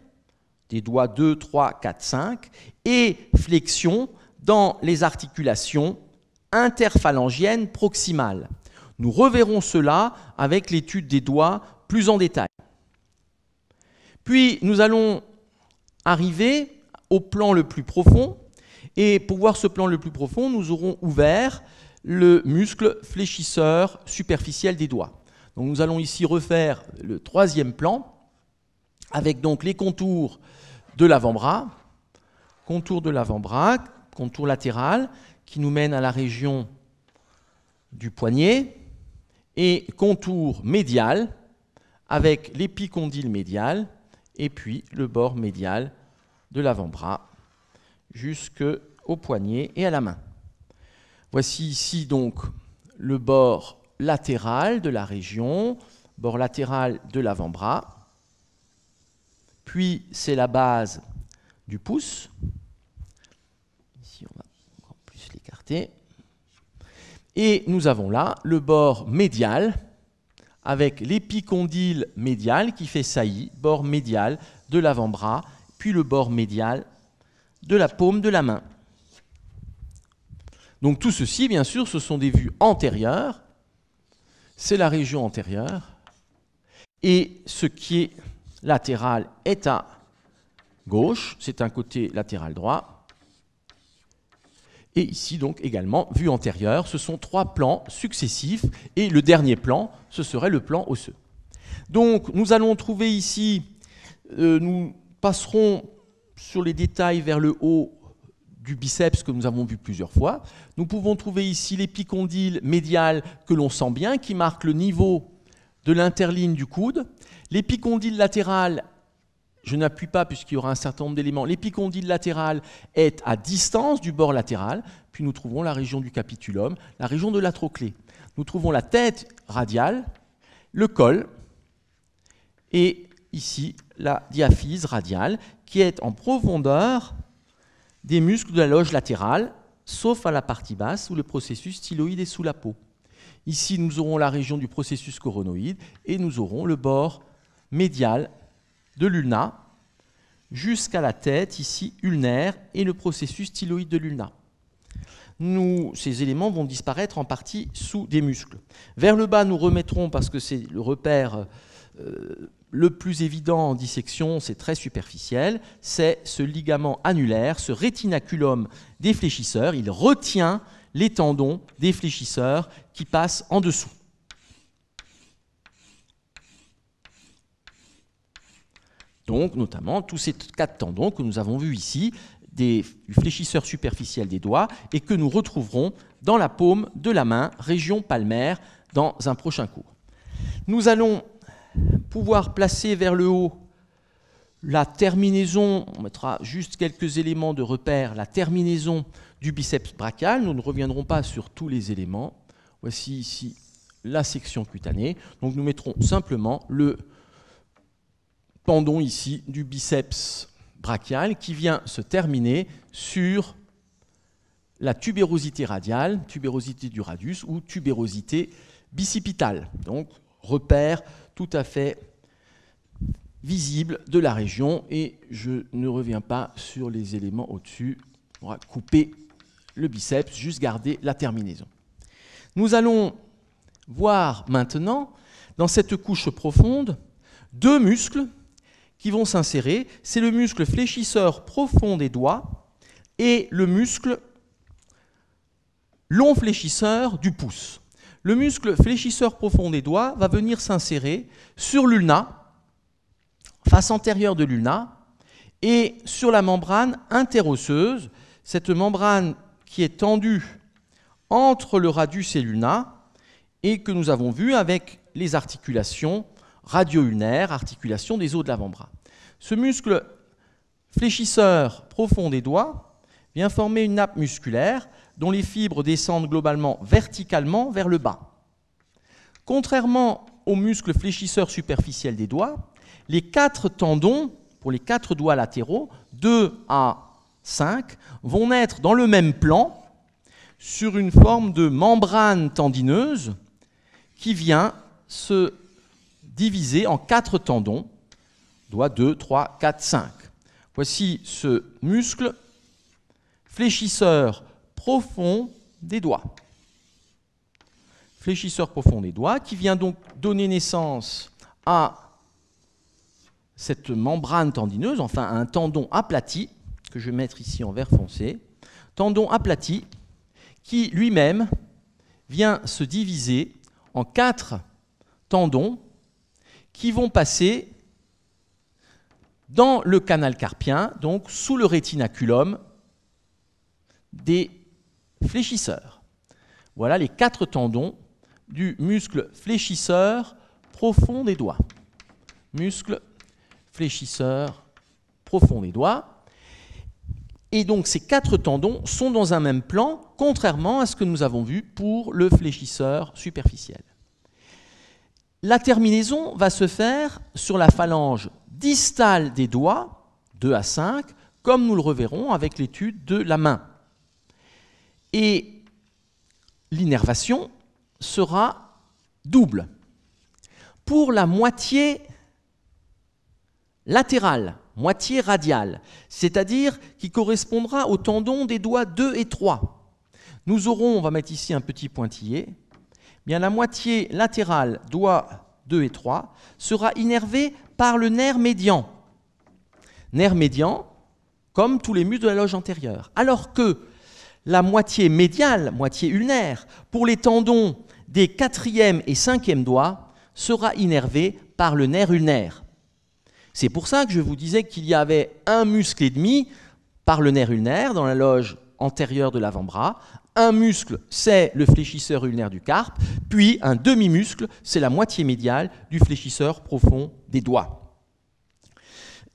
Speaker 1: des doigts 2, 3, 4, 5, et flexion dans les articulations interphalangiennes proximales. Nous reverrons cela avec l'étude des doigts plus en détail. Puis nous allons arriver au plan le plus profond, et pour voir ce plan le plus profond, nous aurons ouvert le muscle fléchisseur superficiel des doigts nous allons ici refaire le troisième plan avec donc les contours de l'avant-bras, contour de l'avant-bras, contour latéral qui nous mène à la région du poignet et contour médial avec l'épicondyle médial et puis le bord médial de l'avant-bras jusqu'au poignet et à la main. Voici ici donc le bord latéral de la région, bord latéral de l'avant-bras. Puis c'est la base du pouce. Ici, on va encore plus l'écarter. Et nous avons là le bord médial avec l'épicondyle médial qui fait saillie, bord médial de l'avant-bras, puis le bord médial de la paume de la main. Donc tout ceci, bien sûr, ce sont des vues antérieures c'est la région antérieure, et ce qui est latéral est à gauche, c'est un côté latéral droit. Et ici donc également, vue antérieure, ce sont trois plans successifs, et le dernier plan, ce serait le plan osseux. Donc nous allons trouver ici, euh, nous passerons sur les détails vers le haut du biceps que nous avons vu plusieurs fois. Nous pouvons trouver ici l'épicondyle médial que l'on sent bien, qui marque le niveau de l'interligne du coude. L'épicondyle latéral, je n'appuie pas puisqu'il y aura un certain nombre d'éléments, l'épicondyle latéral est à distance du bord latéral, puis nous trouvons la région du capitulum, la région de la l'atroclé. Nous trouvons la tête radiale, le col et ici la diaphyse radiale qui est en profondeur des muscles de la loge latérale, sauf à la partie basse où le processus styloïde est sous la peau. Ici, nous aurons la région du processus coronoïde et nous aurons le bord médial de l'ulna jusqu'à la tête, ici ulnaire, et le processus styloïde de l'ulna. Nous, ces éléments vont disparaître en partie sous des muscles. Vers le bas, nous remettrons, parce que c'est le repère euh, le plus évident en dissection, c'est très superficiel, c'est ce ligament annulaire, ce rétinaculum des fléchisseurs. Il retient les tendons des fléchisseurs qui passent en dessous. Donc, notamment, tous ces quatre tendons que nous avons vus ici, des fléchisseurs superficiels des doigts, et que nous retrouverons dans la paume de la main, région palmaire, dans un prochain cours. Nous allons pouvoir placer vers le haut la terminaison, on mettra juste quelques éléments de repère, la terminaison du biceps brachial, nous ne reviendrons pas sur tous les éléments. Voici ici la section cutanée. Donc nous mettrons simplement le pendant ici du biceps brachial qui vient se terminer sur la tubérosité radiale, tubérosité du radius ou tubérosité bicipitale. Donc repère tout à fait visible de la région. Et je ne reviens pas sur les éléments au-dessus. On va couper le biceps, juste garder la terminaison. Nous allons voir maintenant, dans cette couche profonde, deux muscles qui vont s'insérer. C'est le muscle fléchisseur profond des doigts et le muscle long fléchisseur du pouce le muscle fléchisseur profond des doigts va venir s'insérer sur l'ulna, face antérieure de l'ulna, et sur la membrane interosseuse, cette membrane qui est tendue entre le radius et l'ulna, et que nous avons vu avec les articulations radio-ulnaires, articulation des os de l'avant-bras. Ce muscle fléchisseur profond des doigts vient former une nappe musculaire dont les fibres descendent globalement verticalement vers le bas. Contrairement aux muscles fléchisseurs superficiels des doigts, les quatre tendons, pour les quatre doigts latéraux, 2 à 5, vont naître dans le même plan sur une forme de membrane tendineuse qui vient se diviser en quatre tendons, doigts 2, 3, 4, 5. Voici ce muscle fléchisseur profond des doigts. Fléchisseur profond des doigts, qui vient donc donner naissance à cette membrane tendineuse, enfin à un tendon aplati, que je vais mettre ici en vert foncé, tendon aplati, qui lui-même vient se diviser en quatre tendons qui vont passer dans le canal carpien, donc sous le rétinaculum des fléchisseur. Voilà les quatre tendons du muscle fléchisseur profond des doigts. Muscle fléchisseur profond des doigts. Et donc ces quatre tendons sont dans un même plan, contrairement à ce que nous avons vu pour le fléchisseur superficiel. La terminaison va se faire sur la phalange distale des doigts, 2 à 5, comme nous le reverrons avec l'étude de la main. Et l'innervation sera double. Pour la moitié latérale, moitié radiale, c'est-à-dire qui correspondra au tendon des doigts 2 et 3. Nous aurons, on va mettre ici un petit pointillé, eh bien la moitié latérale, doigts 2 et 3, sera innervée par le nerf médian. Nerf médian, comme tous les muscles de la loge antérieure. Alors que la moitié médiale, moitié ulnaire, pour les tendons des quatrième et cinquième doigts, sera innervée par le nerf ulnaire. C'est pour ça que je vous disais qu'il y avait un muscle et demi par le nerf ulnaire dans la loge antérieure de l'avant-bras. Un muscle, c'est le fléchisseur ulnaire du carpe, puis un demi-muscle, c'est la moitié médiale du fléchisseur profond des doigts.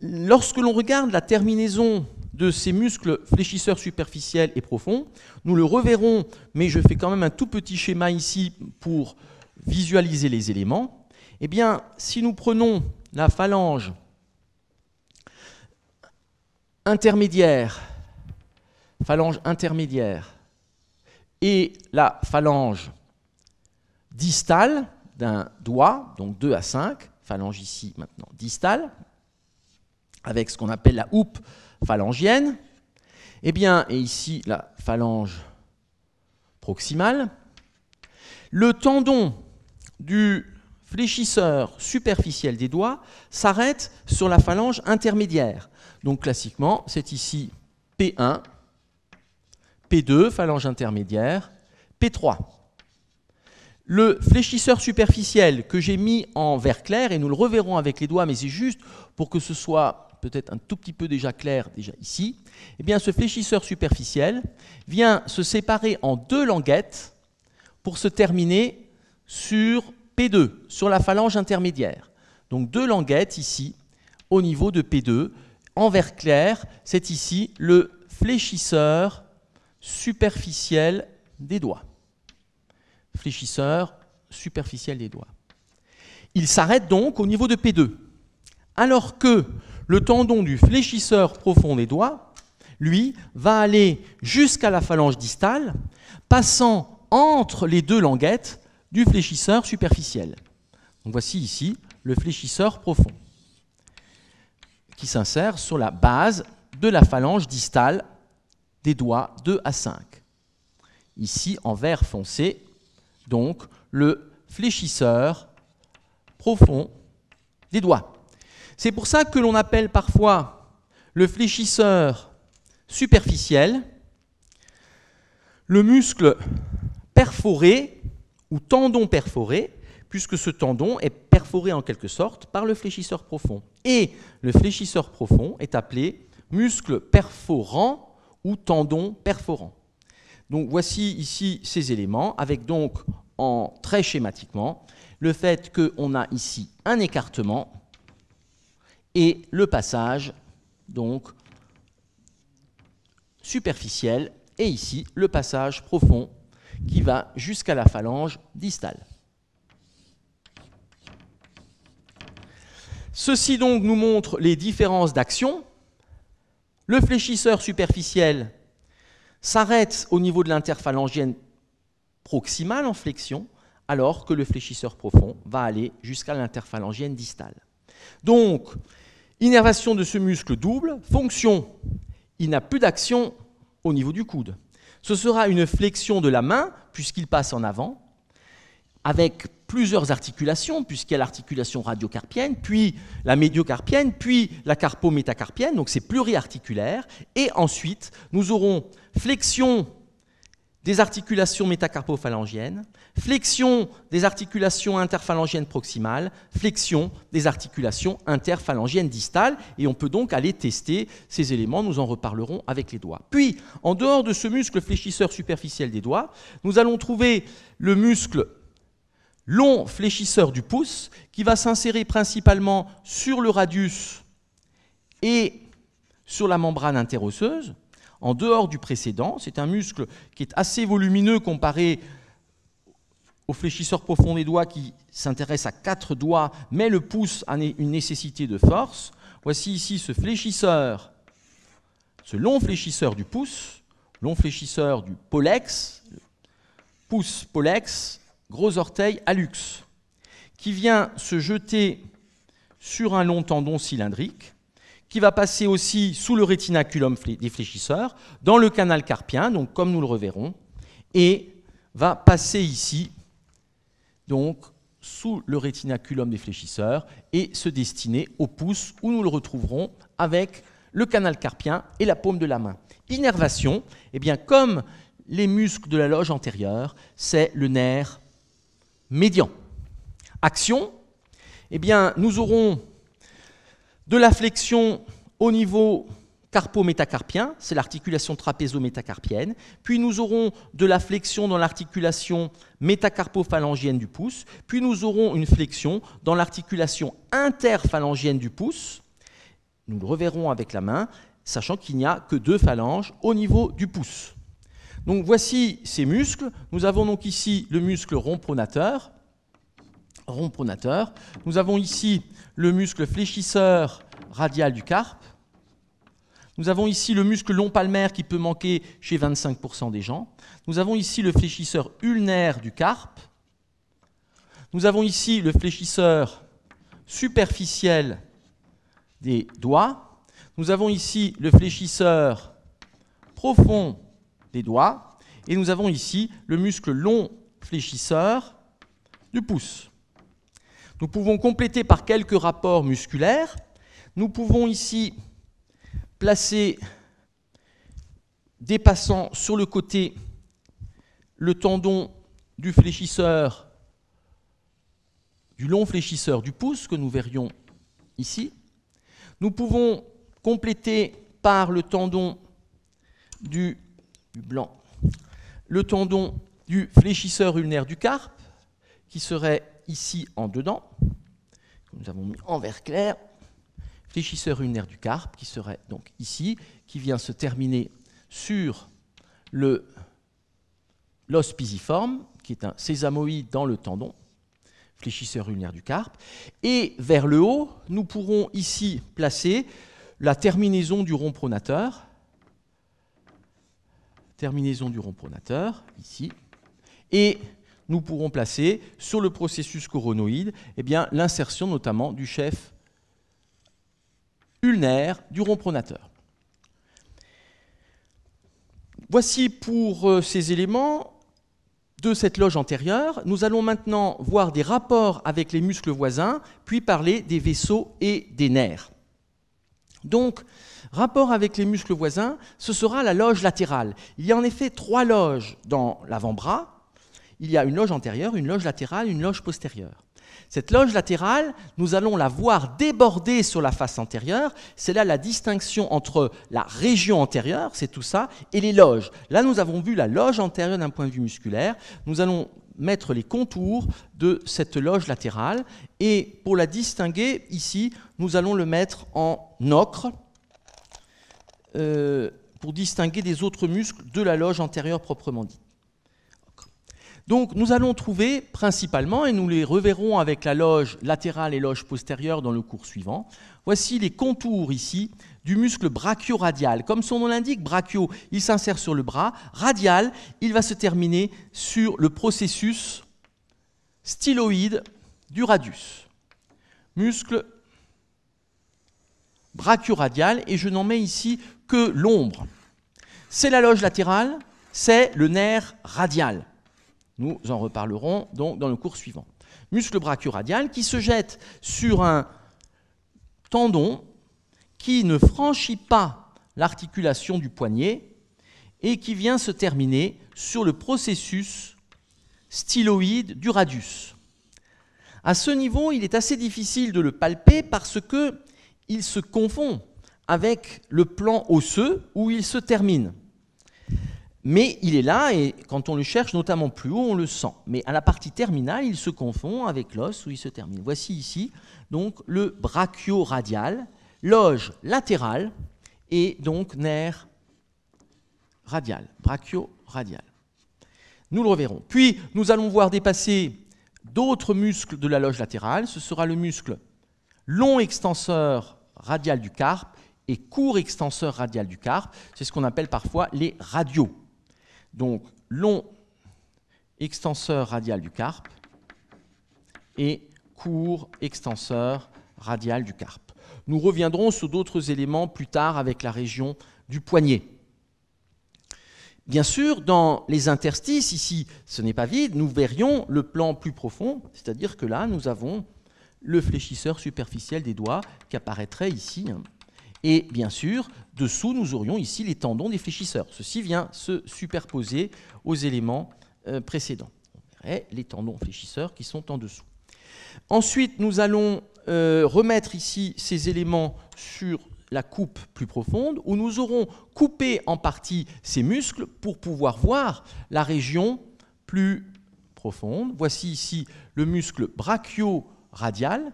Speaker 1: Lorsque l'on regarde la terminaison de ces muscles fléchisseurs superficiels et profonds. Nous le reverrons, mais je fais quand même un tout petit schéma ici pour visualiser les éléments. Eh bien, si nous prenons la phalange intermédiaire, phalange intermédiaire et la phalange distale d'un doigt, donc 2 à 5, phalange ici maintenant distale, avec ce qu'on appelle la houppe phalangienne, et eh bien, et ici la phalange proximale, le tendon du fléchisseur superficiel des doigts s'arrête sur la phalange intermédiaire. Donc classiquement, c'est ici P1, P2, phalange intermédiaire, P3. Le fléchisseur superficiel que j'ai mis en vert clair, et nous le reverrons avec les doigts, mais c'est juste pour que ce soit peut-être un tout petit peu déjà clair déjà ici, eh bien ce fléchisseur superficiel vient se séparer en deux languettes pour se terminer sur P2, sur la phalange intermédiaire. Donc deux languettes ici au niveau de P2. En vert clair, c'est ici le fléchisseur superficiel des doigts. Fléchisseur superficiel des doigts. Il s'arrête donc au niveau de P2. Alors que le tendon du fléchisseur profond des doigts, lui, va aller jusqu'à la phalange distale, passant entre les deux languettes du fléchisseur superficiel. Donc voici ici le fléchisseur profond qui s'insère sur la base de la phalange distale des doigts 2 à 5. Ici, en vert foncé, donc le fléchisseur profond des doigts. C'est pour ça que l'on appelle parfois le fléchisseur superficiel le muscle perforé ou tendon perforé, puisque ce tendon est perforé en quelque sorte par le fléchisseur profond. Et le fléchisseur profond est appelé muscle perforant ou tendon perforant. Donc voici ici ces éléments, avec donc en très schématiquement le fait qu'on a ici un écartement et le passage donc superficiel et ici le passage profond qui va jusqu'à la phalange distale. Ceci donc nous montre les différences d'action. Le fléchisseur superficiel s'arrête au niveau de l'interphalangienne proximale en flexion, alors que le fléchisseur profond va aller jusqu'à l'interphalangienne distale. Donc, Innervation de ce muscle double, fonction, il n'a plus d'action au niveau du coude. Ce sera une flexion de la main, puisqu'il passe en avant, avec plusieurs articulations, puisqu'il y a l'articulation radiocarpienne, puis la médiocarpienne, puis la carpométacarpienne, donc c'est pluriarticulaire. Et ensuite, nous aurons flexion des articulations métacarpophalangiennes, flexion des articulations interphalangiennes proximales, flexion des articulations interphalangiennes distales, et on peut donc aller tester ces éléments, nous en reparlerons avec les doigts. Puis, en dehors de ce muscle fléchisseur superficiel des doigts, nous allons trouver le muscle long fléchisseur du pouce, qui va s'insérer principalement sur le radius et sur la membrane interosseuse, en dehors du précédent. C'est un muscle qui est assez volumineux comparé au fléchisseur profond des doigts qui s'intéresse à quatre doigts, mais le pouce a une nécessité de force. Voici ici ce fléchisseur, ce long fléchisseur du pouce, long fléchisseur du pollex, pouce, polex, gros orteil, hallux, qui vient se jeter sur un long tendon cylindrique qui va passer aussi sous le rétinaculum des fléchisseurs, dans le canal carpien, donc comme nous le reverrons, et va passer ici, donc sous le rétinaculum des fléchisseurs, et se destiner au pouce où nous le retrouverons avec le canal carpien et la paume de la main. Innervation, eh bien comme les muscles de la loge antérieure, c'est le nerf médian. Action, eh bien nous aurons de la flexion au niveau carpo-métacarpien, c'est l'articulation trapézo-métacarpienne. Puis nous aurons de la flexion dans l'articulation métacarpo-phalangienne du pouce. Puis nous aurons une flexion dans l'articulation interphalangienne du pouce. Nous le reverrons avec la main, sachant qu'il n'y a que deux phalanges au niveau du pouce. Donc voici ces muscles. Nous avons donc ici le muscle rond rompronateur Nous avons ici le muscle fléchisseur radial du carpe. Nous avons ici le muscle long palmaire qui peut manquer chez 25% des gens. Nous avons ici le fléchisseur ulnaire du carpe. Nous avons ici le fléchisseur superficiel des doigts. Nous avons ici le fléchisseur profond des doigts. Et nous avons ici le muscle long fléchisseur du pouce. Nous pouvons compléter par quelques rapports musculaires. Nous pouvons ici placer dépassant sur le côté le tendon du fléchisseur, du long fléchisseur du pouce que nous verrions ici. Nous pouvons compléter par le tendon du, blanc, le tendon du fléchisseur ulnaire du carpe, qui serait ici en dedans, que nous avons mis en vert clair, fléchisseur ulnaire du carpe, qui serait donc ici, qui vient se terminer sur le l'os pisiforme, qui est un sésamoïde dans le tendon, fléchisseur ulnaire du carpe. Et vers le haut, nous pourrons ici placer la terminaison du rond pronateur, terminaison du rond pronateur, ici, et nous pourrons placer sur le processus coronoïde eh l'insertion notamment du chef ulnaire du pronateur. Voici pour euh, ces éléments de cette loge antérieure. Nous allons maintenant voir des rapports avec les muscles voisins, puis parler des vaisseaux et des nerfs. Donc, rapport avec les muscles voisins, ce sera la loge latérale. Il y a en effet trois loges dans l'avant-bras, il y a une loge antérieure, une loge latérale, une loge postérieure. Cette loge latérale, nous allons la voir déborder sur la face antérieure. C'est là la distinction entre la région antérieure, c'est tout ça, et les loges. Là, nous avons vu la loge antérieure d'un point de vue musculaire. Nous allons mettre les contours de cette loge latérale. Et pour la distinguer, ici, nous allons le mettre en ocre euh, pour distinguer des autres muscles de la loge antérieure proprement dite. Donc nous allons trouver principalement, et nous les reverrons avec la loge latérale et loge postérieure dans le cours suivant, voici les contours ici du muscle brachioradial. Comme son nom l'indique, brachio, il s'insère sur le bras, radial, il va se terminer sur le processus styloïde du radius. Muscle brachioradial, et je n'en mets ici que l'ombre. C'est la loge latérale, c'est le nerf radial. Nous en reparlerons donc dans le cours suivant. Muscle brachioradial qui se jette sur un tendon qui ne franchit pas l'articulation du poignet et qui vient se terminer sur le processus styloïde du radius. À ce niveau, il est assez difficile de le palper parce que il se confond avec le plan osseux où il se termine. Mais il est là et quand on le cherche, notamment plus haut, on le sent. Mais à la partie terminale, il se confond avec l'os où il se termine. Voici ici donc le brachioradial, loge latérale et donc nerf radial, brachioradial. Nous le reverrons. Puis nous allons voir dépasser d'autres muscles de la loge latérale. Ce sera le muscle long extenseur radial du carpe et court extenseur radial du carpe. C'est ce qu'on appelle parfois les radios. Donc, long extenseur radial du carpe et court extenseur radial du carpe. Nous reviendrons sur d'autres éléments plus tard avec la région du poignet. Bien sûr, dans les interstices, ici, ce n'est pas vide, nous verrions le plan plus profond, c'est-à-dire que là, nous avons le fléchisseur superficiel des doigts qui apparaîtrait ici. Hein, et bien sûr, dessous, nous aurions ici les tendons des fléchisseurs. Ceci vient se superposer aux éléments euh, précédents. On verrait les tendons fléchisseurs qui sont en dessous. Ensuite, nous allons euh, remettre ici ces éléments sur la coupe plus profonde, où nous aurons coupé en partie ces muscles pour pouvoir voir la région plus profonde. Voici ici le muscle brachioradial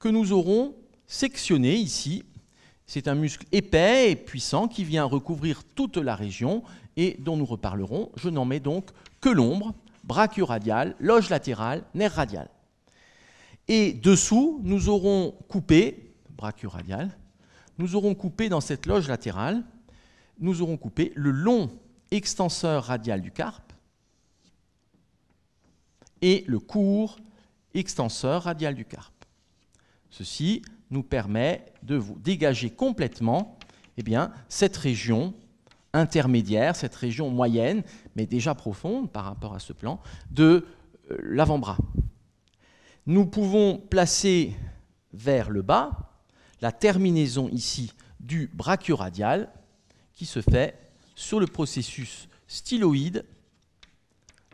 Speaker 1: que nous aurons sectionné ici c'est un muscle épais et puissant qui vient recouvrir toute la région et dont nous reparlerons. Je n'en mets donc que l'ombre, brachioradiale, loge latérale, nerf radial. Et dessous, nous aurons coupé, brachioradial, nous aurons coupé dans cette loge latérale, nous aurons coupé le long extenseur radial du carpe et le court extenseur radial du carpe. Ceci nous permet de vous dégager complètement eh bien, cette région intermédiaire, cette région moyenne, mais déjà profonde par rapport à ce plan, de euh, l'avant-bras. Nous pouvons placer vers le bas la terminaison ici du brachioradial qui se fait sur le processus styloïde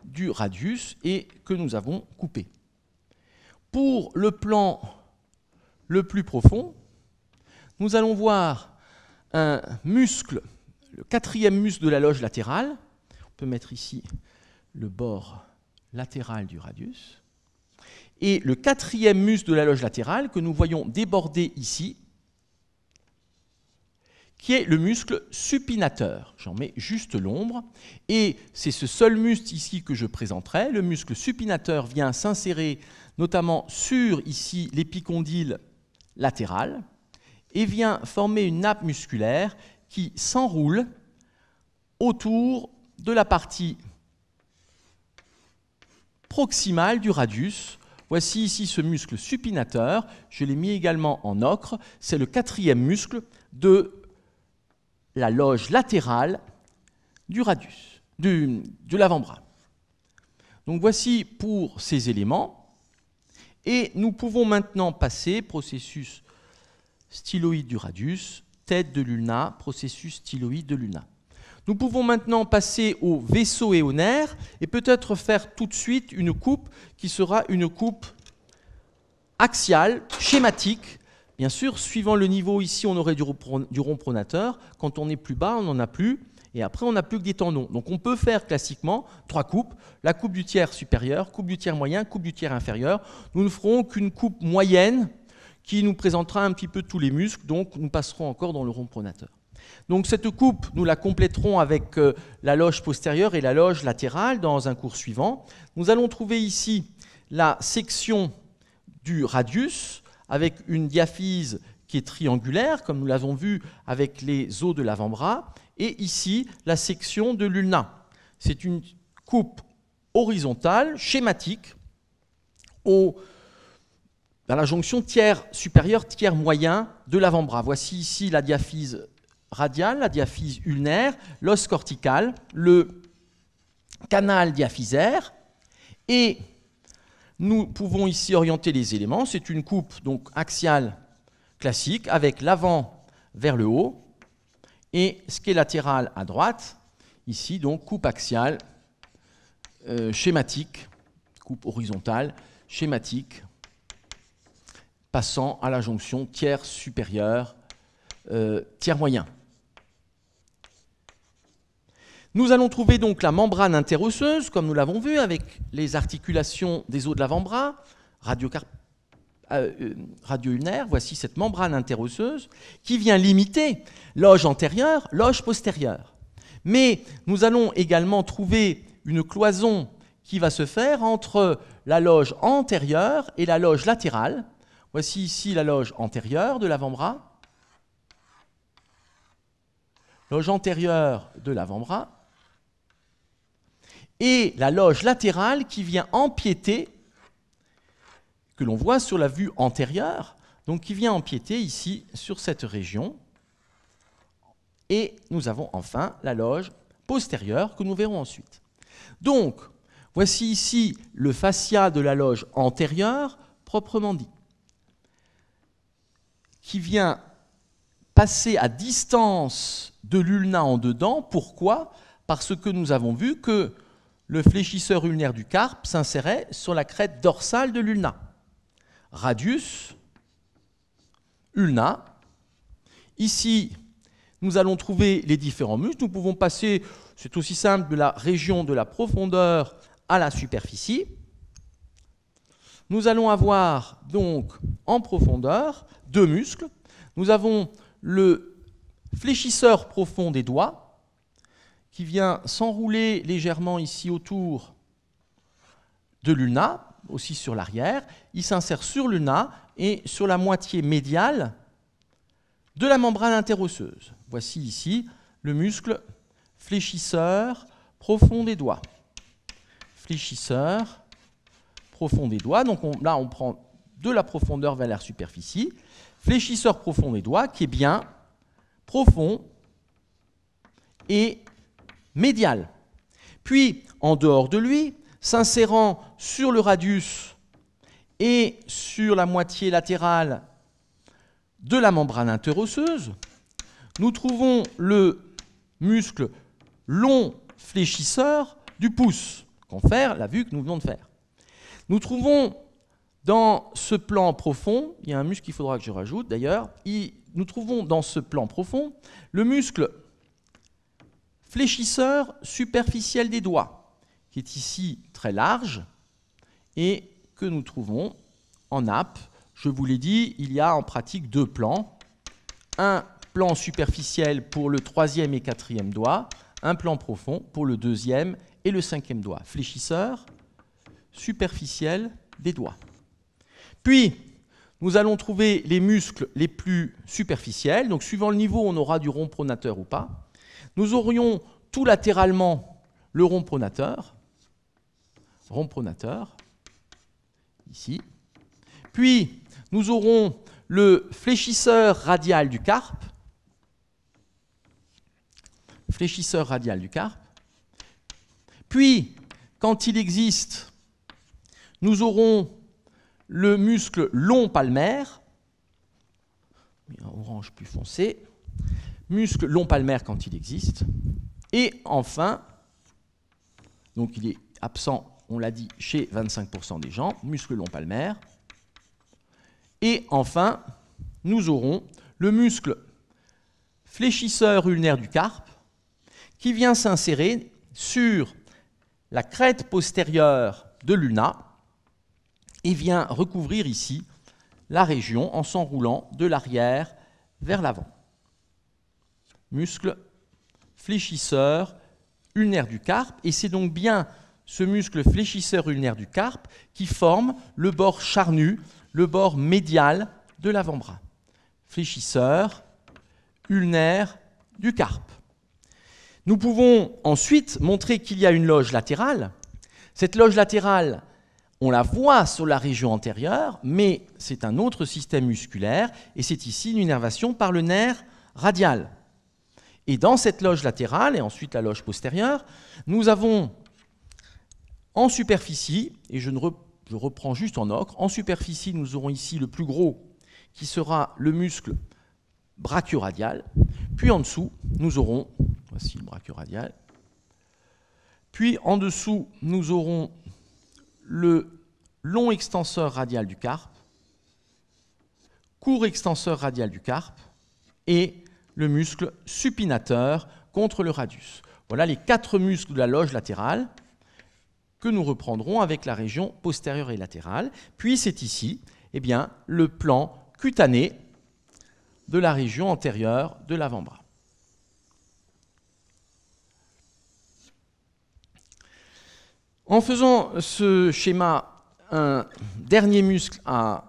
Speaker 1: du radius et que nous avons coupé. Pour le plan le plus profond, nous allons voir un muscle, le quatrième muscle de la loge latérale. On peut mettre ici le bord latéral du radius. Et le quatrième muscle de la loge latérale que nous voyons déborder ici, qui est le muscle supinateur. J'en mets juste l'ombre. Et c'est ce seul muscle ici que je présenterai. Le muscle supinateur vient s'insérer notamment sur ici l'épicondyle latérale et vient former une nappe musculaire qui s'enroule autour de la partie proximale du radius. Voici ici ce muscle supinateur, je l'ai mis également en ocre, c'est le quatrième muscle de la loge latérale du radius, du, de l'avant-bras. Donc voici pour ces éléments et nous pouvons maintenant passer, processus styloïde du radius, tête de l'ulna, processus styloïde de l'ulna. Nous pouvons maintenant passer au vaisseau et aux nerfs et peut-être faire tout de suite une coupe qui sera une coupe axiale, schématique. Bien sûr, suivant le niveau ici, on aurait du rond pronateur. Quand on est plus bas, on n'en a plus. Et après, on n'a plus que des tendons. Donc on peut faire classiquement trois coupes, la coupe du tiers supérieur, coupe du tiers moyen, coupe du tiers inférieur. Nous ne ferons qu'une coupe moyenne qui nous présentera un petit peu tous les muscles, donc nous passerons encore dans le rond pronateur. Donc cette coupe, nous la compléterons avec euh, la loge postérieure et la loge latérale dans un cours suivant. Nous allons trouver ici la section du radius avec une diaphyse qui est triangulaire, comme nous l'avons vu avec les os de l'avant-bras, et ici la section de l'ulna. C'est une coupe horizontale, schématique, au, à la jonction tiers supérieur, tiers moyen de l'avant-bras. Voici ici la diaphyse radiale, la diaphyse ulnaire, l'os cortical, le canal diaphysaire, et nous pouvons ici orienter les éléments. C'est une coupe donc axiale classique avec l'avant vers le haut et ce qui est latéral à droite, ici donc coupe axiale euh, schématique, coupe horizontale schématique, passant à la jonction tiers supérieur, euh, tiers moyen. Nous allons trouver donc la membrane interosseuse, comme nous l'avons vu, avec les articulations des os de l'avant-bras, radiocarpe. Euh, euh, radio-ulnaire, voici cette membrane interosseuse qui vient limiter loge antérieure, loge postérieure. Mais nous allons également trouver une cloison qui va se faire entre la loge antérieure et la loge latérale. Voici ici la loge antérieure de l'avant-bras, loge antérieure de l'avant-bras, et la loge latérale qui vient empiéter que l'on voit sur la vue antérieure, donc qui vient empiéter ici sur cette région. Et nous avons enfin la loge postérieure que nous verrons ensuite. Donc, voici ici le fascia de la loge antérieure, proprement dit, qui vient passer à distance de l'ulna en dedans. Pourquoi Parce que nous avons vu que le fléchisseur ulnaire du carpe s'insérait sur la crête dorsale de l'ulna radius, ulna. Ici, nous allons trouver les différents muscles. Nous pouvons passer, c'est aussi simple, de la région de la profondeur à la superficie. Nous allons avoir donc en profondeur deux muscles. Nous avons le fléchisseur profond des doigts qui vient s'enrouler légèrement ici autour de l'ulna, aussi sur l'arrière, il s'insère sur le na et sur la moitié médiale de la membrane interosseuse. Voici ici le muscle fléchisseur profond des doigts. Fléchisseur profond des doigts. Donc là, on prend de la profondeur vers la superficie. Fléchisseur profond des doigts qui est bien profond et médial. Puis, en dehors de lui, s'insérant sur le radius et sur la moitié latérale de la membrane interosseuse, nous trouvons le muscle long fléchisseur du pouce, qu'on fait, la vue que nous venons de faire. Nous trouvons dans ce plan profond, il y a un muscle qu'il faudra que je rajoute d'ailleurs, nous trouvons dans ce plan profond le muscle fléchisseur superficiel des doigts, qui est ici très large et que nous trouvons en app. Je vous l'ai dit, il y a en pratique deux plans. Un plan superficiel pour le troisième et quatrième doigt, un plan profond pour le deuxième et le cinquième doigt. Fléchisseur, superficiel des doigts. Puis, nous allons trouver les muscles les plus superficiels. Donc, suivant le niveau, on aura du rond pronateur ou pas. Nous aurions tout latéralement le rond pronateur, rond pronateur, ici. Puis, nous aurons le fléchisseur radial du carpe. Fléchisseur radial du carpe. Puis, quand il existe, nous aurons le muscle long palmaire, orange plus foncé, muscle long palmaire quand il existe, et enfin, donc il est absent on l'a dit, chez 25% des gens, muscle long palmaire. Et enfin, nous aurons le muscle fléchisseur ulnaire du carpe qui vient s'insérer sur la crête postérieure de l'una et vient recouvrir ici la région en s'enroulant de l'arrière vers l'avant. Muscle fléchisseur ulnaire du carpe et c'est donc bien ce muscle fléchisseur ulnaire du carpe qui forme le bord charnu, le bord médial de l'avant-bras. Fléchisseur ulnaire du carpe. Nous pouvons ensuite montrer qu'il y a une loge latérale. Cette loge latérale, on la voit sur la région antérieure, mais c'est un autre système musculaire et c'est ici une innervation par le nerf radial. Et dans cette loge latérale et ensuite la loge postérieure, nous avons en superficie, et je, reprends juste en ocre, en superficie, nous aurons ici le plus gros, qui sera le muscle brachioradial. Puis en dessous, nous aurons, voici le brachioradial. Puis en dessous, nous aurons le long extenseur radial du carpe, court extenseur radial du carpe et le muscle supinateur contre le radius. Voilà les quatre muscles de la loge latérale que nous reprendrons avec la région postérieure et latérale. Puis c'est ici eh bien, le plan cutané de la région antérieure de l'avant-bras. En faisant ce schéma, un dernier muscle à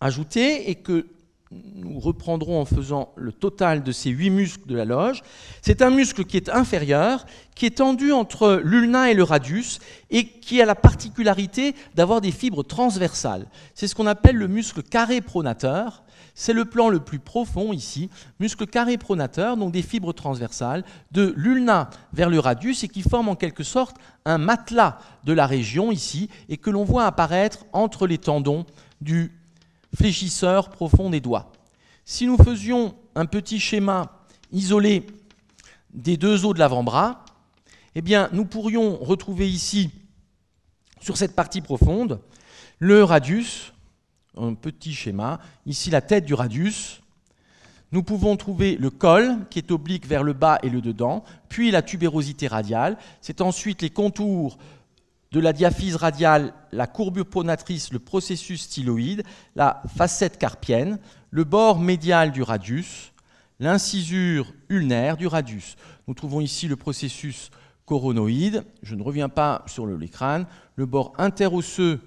Speaker 1: ajouter est que nous reprendrons en faisant le total de ces huit muscles de la loge. C'est un muscle qui est inférieur, qui est tendu entre l'ulna et le radius, et qui a la particularité d'avoir des fibres transversales. C'est ce qu'on appelle le muscle carré pronateur. C'est le plan le plus profond ici, muscle carré pronateur, donc des fibres transversales, de l'ulna vers le radius et qui forment en quelque sorte un matelas de la région ici et que l'on voit apparaître entre les tendons du fléchisseur, profond des doigts. Si nous faisions un petit schéma isolé des deux os de l'avant-bras, eh bien, nous pourrions retrouver ici, sur cette partie profonde, le radius, un petit schéma, ici la tête du radius. Nous pouvons trouver le col, qui est oblique vers le bas et le dedans, puis la tubérosité radiale. C'est ensuite les contours de la diaphyse radiale, la courbure pronatrice, le processus styloïde, la facette carpienne, le bord médial du radius, l'incisure ulnaire du radius. Nous trouvons ici le processus coronoïde, je ne reviens pas sur le crâne, le bord interosseux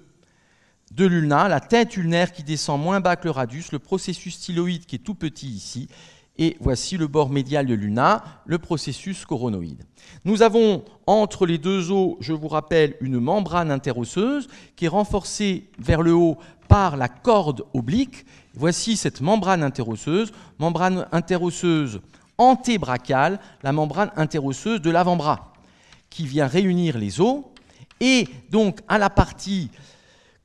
Speaker 1: de l'ulna, la tête ulnaire qui descend moins bas que le radius, le processus styloïde qui est tout petit ici, et voici le bord médial de l'UNA, le processus coronoïde. Nous avons entre les deux os, je vous rappelle, une membrane interosseuse qui est renforcée vers le haut par la corde oblique. Voici cette membrane interosseuse, membrane interosseuse antébracale, la membrane interosseuse de l'avant-bras, qui vient réunir les os. Et donc à la partie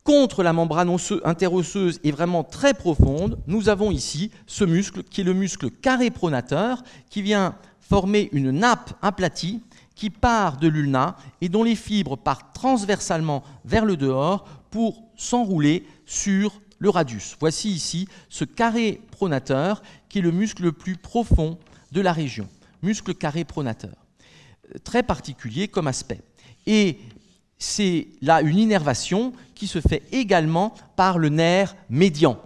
Speaker 1: contre la membrane interosseuse est vraiment très profonde, nous avons ici ce muscle qui est le muscle carré pronateur qui vient former une nappe aplatie qui part de l'ulna et dont les fibres partent transversalement vers le dehors pour s'enrouler sur le radius. Voici ici ce carré pronateur qui est le muscle le plus profond de la région, muscle carré pronateur. Très particulier comme aspect. Et c'est là une innervation qui se fait également par le nerf médian.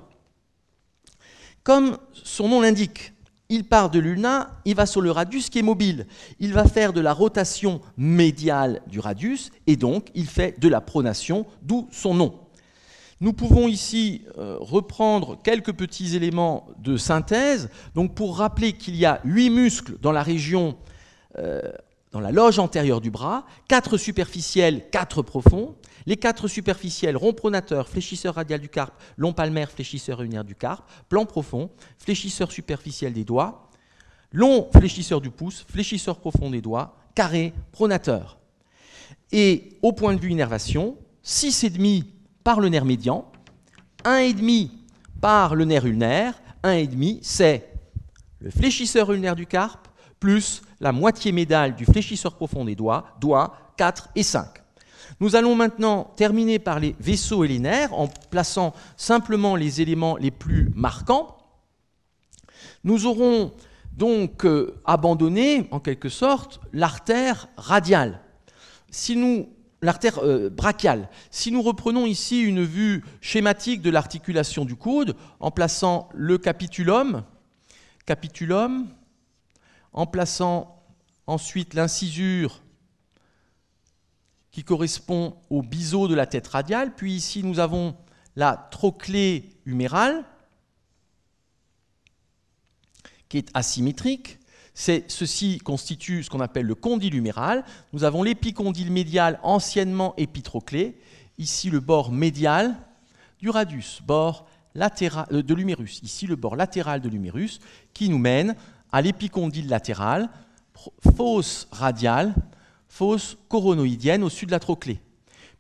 Speaker 1: Comme son nom l'indique, il part de l'ulna, il va sur le radius qui est mobile. Il va faire de la rotation médiale du radius et donc il fait de la pronation, d'où son nom. Nous pouvons ici euh, reprendre quelques petits éléments de synthèse. Donc pour rappeler qu'il y a huit muscles dans la région euh, dans la loge antérieure du bras, quatre superficiels, quatre profonds. Les quatre superficiels, rond pronateur, fléchisseur radial du carpe, long palmaire, fléchisseur ulnaire du carpe, plan profond, fléchisseur superficiel des doigts, long fléchisseur du pouce, fléchisseur profond des doigts, carré, pronateur. Et au point de vue innervation, 6,5 par le nerf médian, 1,5 par le nerf ulnaire, 1,5 c'est le fléchisseur ulnaire du carpe plus la moitié médale du fléchisseur profond des doigts, doigts 4 et 5. Nous allons maintenant terminer par les vaisseaux et les nerfs en plaçant simplement les éléments les plus marquants. Nous aurons donc euh, abandonné, en quelque sorte, l'artère radiale. Si nous l'artère euh, brachiale. Si nous reprenons ici une vue schématique de l'articulation du coude en plaçant le capitulum, capitulum, en plaçant ensuite l'incisure qui correspond au biseau de la tête radiale, puis ici nous avons la trochlée humérale qui est asymétrique. C'est ceci constitue ce qu'on appelle le condyle huméral. Nous avons l'épicondyle médial, anciennement épitroclé, ici le bord médial du radius, bord latéral, euh, de l'humérus, ici le bord latéral de l'humérus, qui nous mène à l'épicondyle latéral, fosse radiale, fosse coronoïdienne au sud de la trochlée.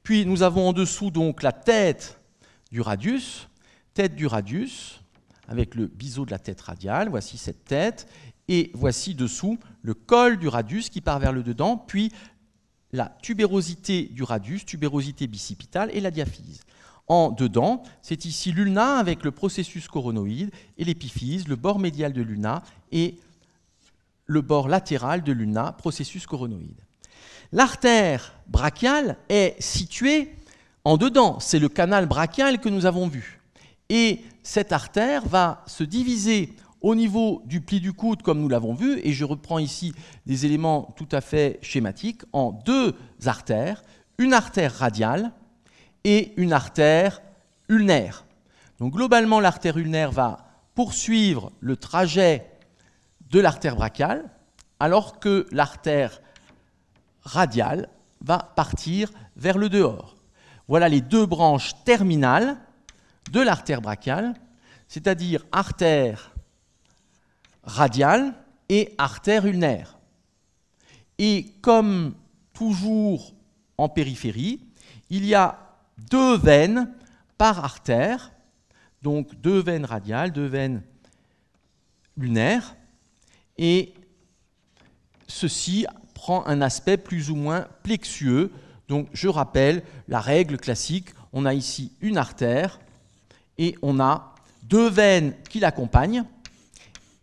Speaker 1: Puis nous avons en dessous donc la tête du radius, tête du radius, avec le biseau de la tête radiale, voici cette tête, et voici dessous le col du radius qui part vers le dedans, puis la tubérosité du radius, tubérosité bicipitale et la diaphyse en dedans. C'est ici l'ulna avec le processus coronoïde et l'épiphyse, le bord médial de l'ulna et le bord latéral de l'ulna, processus coronoïde. L'artère brachiale est située en dedans, c'est le canal brachial que nous avons vu. Et cette artère va se diviser au niveau du pli du coude, comme nous l'avons vu, et je reprends ici des éléments tout à fait schématiques, en deux artères, une artère radiale et une artère ulnaire. Donc globalement, l'artère ulnaire va poursuivre le trajet de l'artère brachiale, alors que l'artère radiale va partir vers le dehors. Voilà les deux branches terminales de l'artère brachiale, c'est-à-dire artère radiale et artère ulnaire. Et comme toujours en périphérie, il y a deux veines par artère, donc deux veines radiales, deux veines lunaires, et ceci prend un aspect plus ou moins plexueux. Donc je rappelle la règle classique, on a ici une artère et on a deux veines qui l'accompagnent,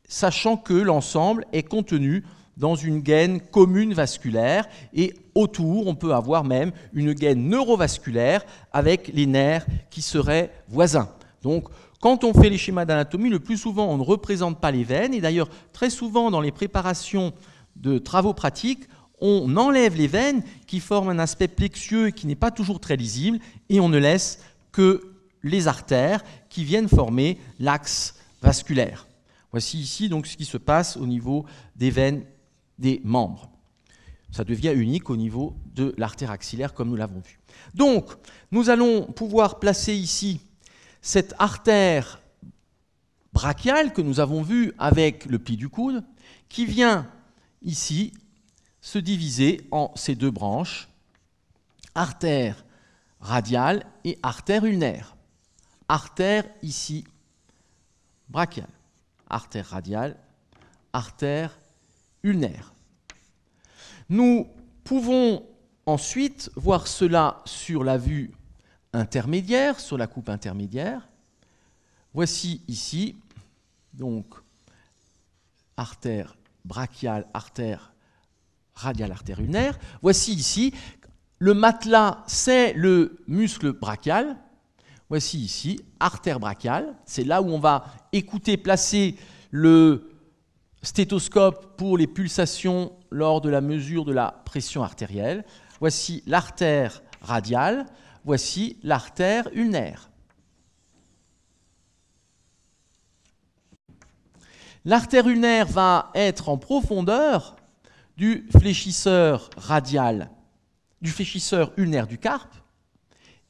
Speaker 1: sachant que l'ensemble est contenu dans une gaine commune vasculaire et autour, on peut avoir même une gaine neurovasculaire avec les nerfs qui seraient voisins. Donc, quand on fait les schémas d'anatomie, le plus souvent, on ne représente pas les veines. Et d'ailleurs, très souvent, dans les préparations de travaux pratiques, on enlève les veines qui forment un aspect plexieux qui n'est pas toujours très lisible et on ne laisse que les artères qui viennent former l'axe vasculaire. Voici ici donc ce qui se passe au niveau des veines des membres. Ça devient unique au niveau de l'artère axillaire, comme nous l'avons vu. Donc, nous allons pouvoir placer ici cette artère brachiale que nous avons vue avec le pli du coude, qui vient ici se diviser en ces deux branches, artère radiale et artère ulnaire. Artère ici, brachiale, artère radiale, artère nous pouvons ensuite voir cela sur la vue intermédiaire, sur la coupe intermédiaire. Voici ici, donc, artère brachiale, artère radiale, artère ulnaire. Voici ici, le matelas, c'est le muscle brachial. Voici ici, artère brachiale, c'est là où on va écouter, placer le stéthoscope pour les pulsations lors de la mesure de la pression artérielle. Voici l'artère radiale, voici l'artère ulnaire. L'artère ulnaire va être en profondeur du fléchisseur radial, du fléchisseur ulnaire du carpe,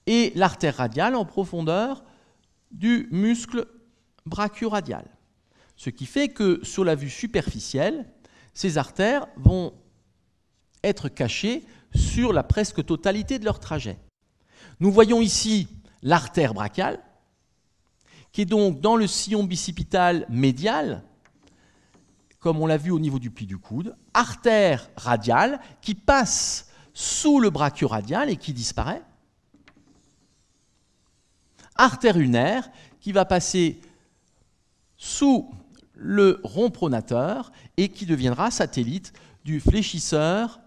Speaker 1: et l'artère radiale en profondeur du muscle brachioradial. Ce qui fait que sur la vue superficielle, ces artères vont être cachées sur la presque totalité de leur trajet. Nous voyons ici l'artère brachiale, qui est donc dans le sillon bicipital médial, comme on l'a vu au niveau du pli du coude, artère radiale qui passe sous le brachioradial et qui disparaît, artère unaire qui va passer sous le rompronateur et qui deviendra satellite du fléchisseur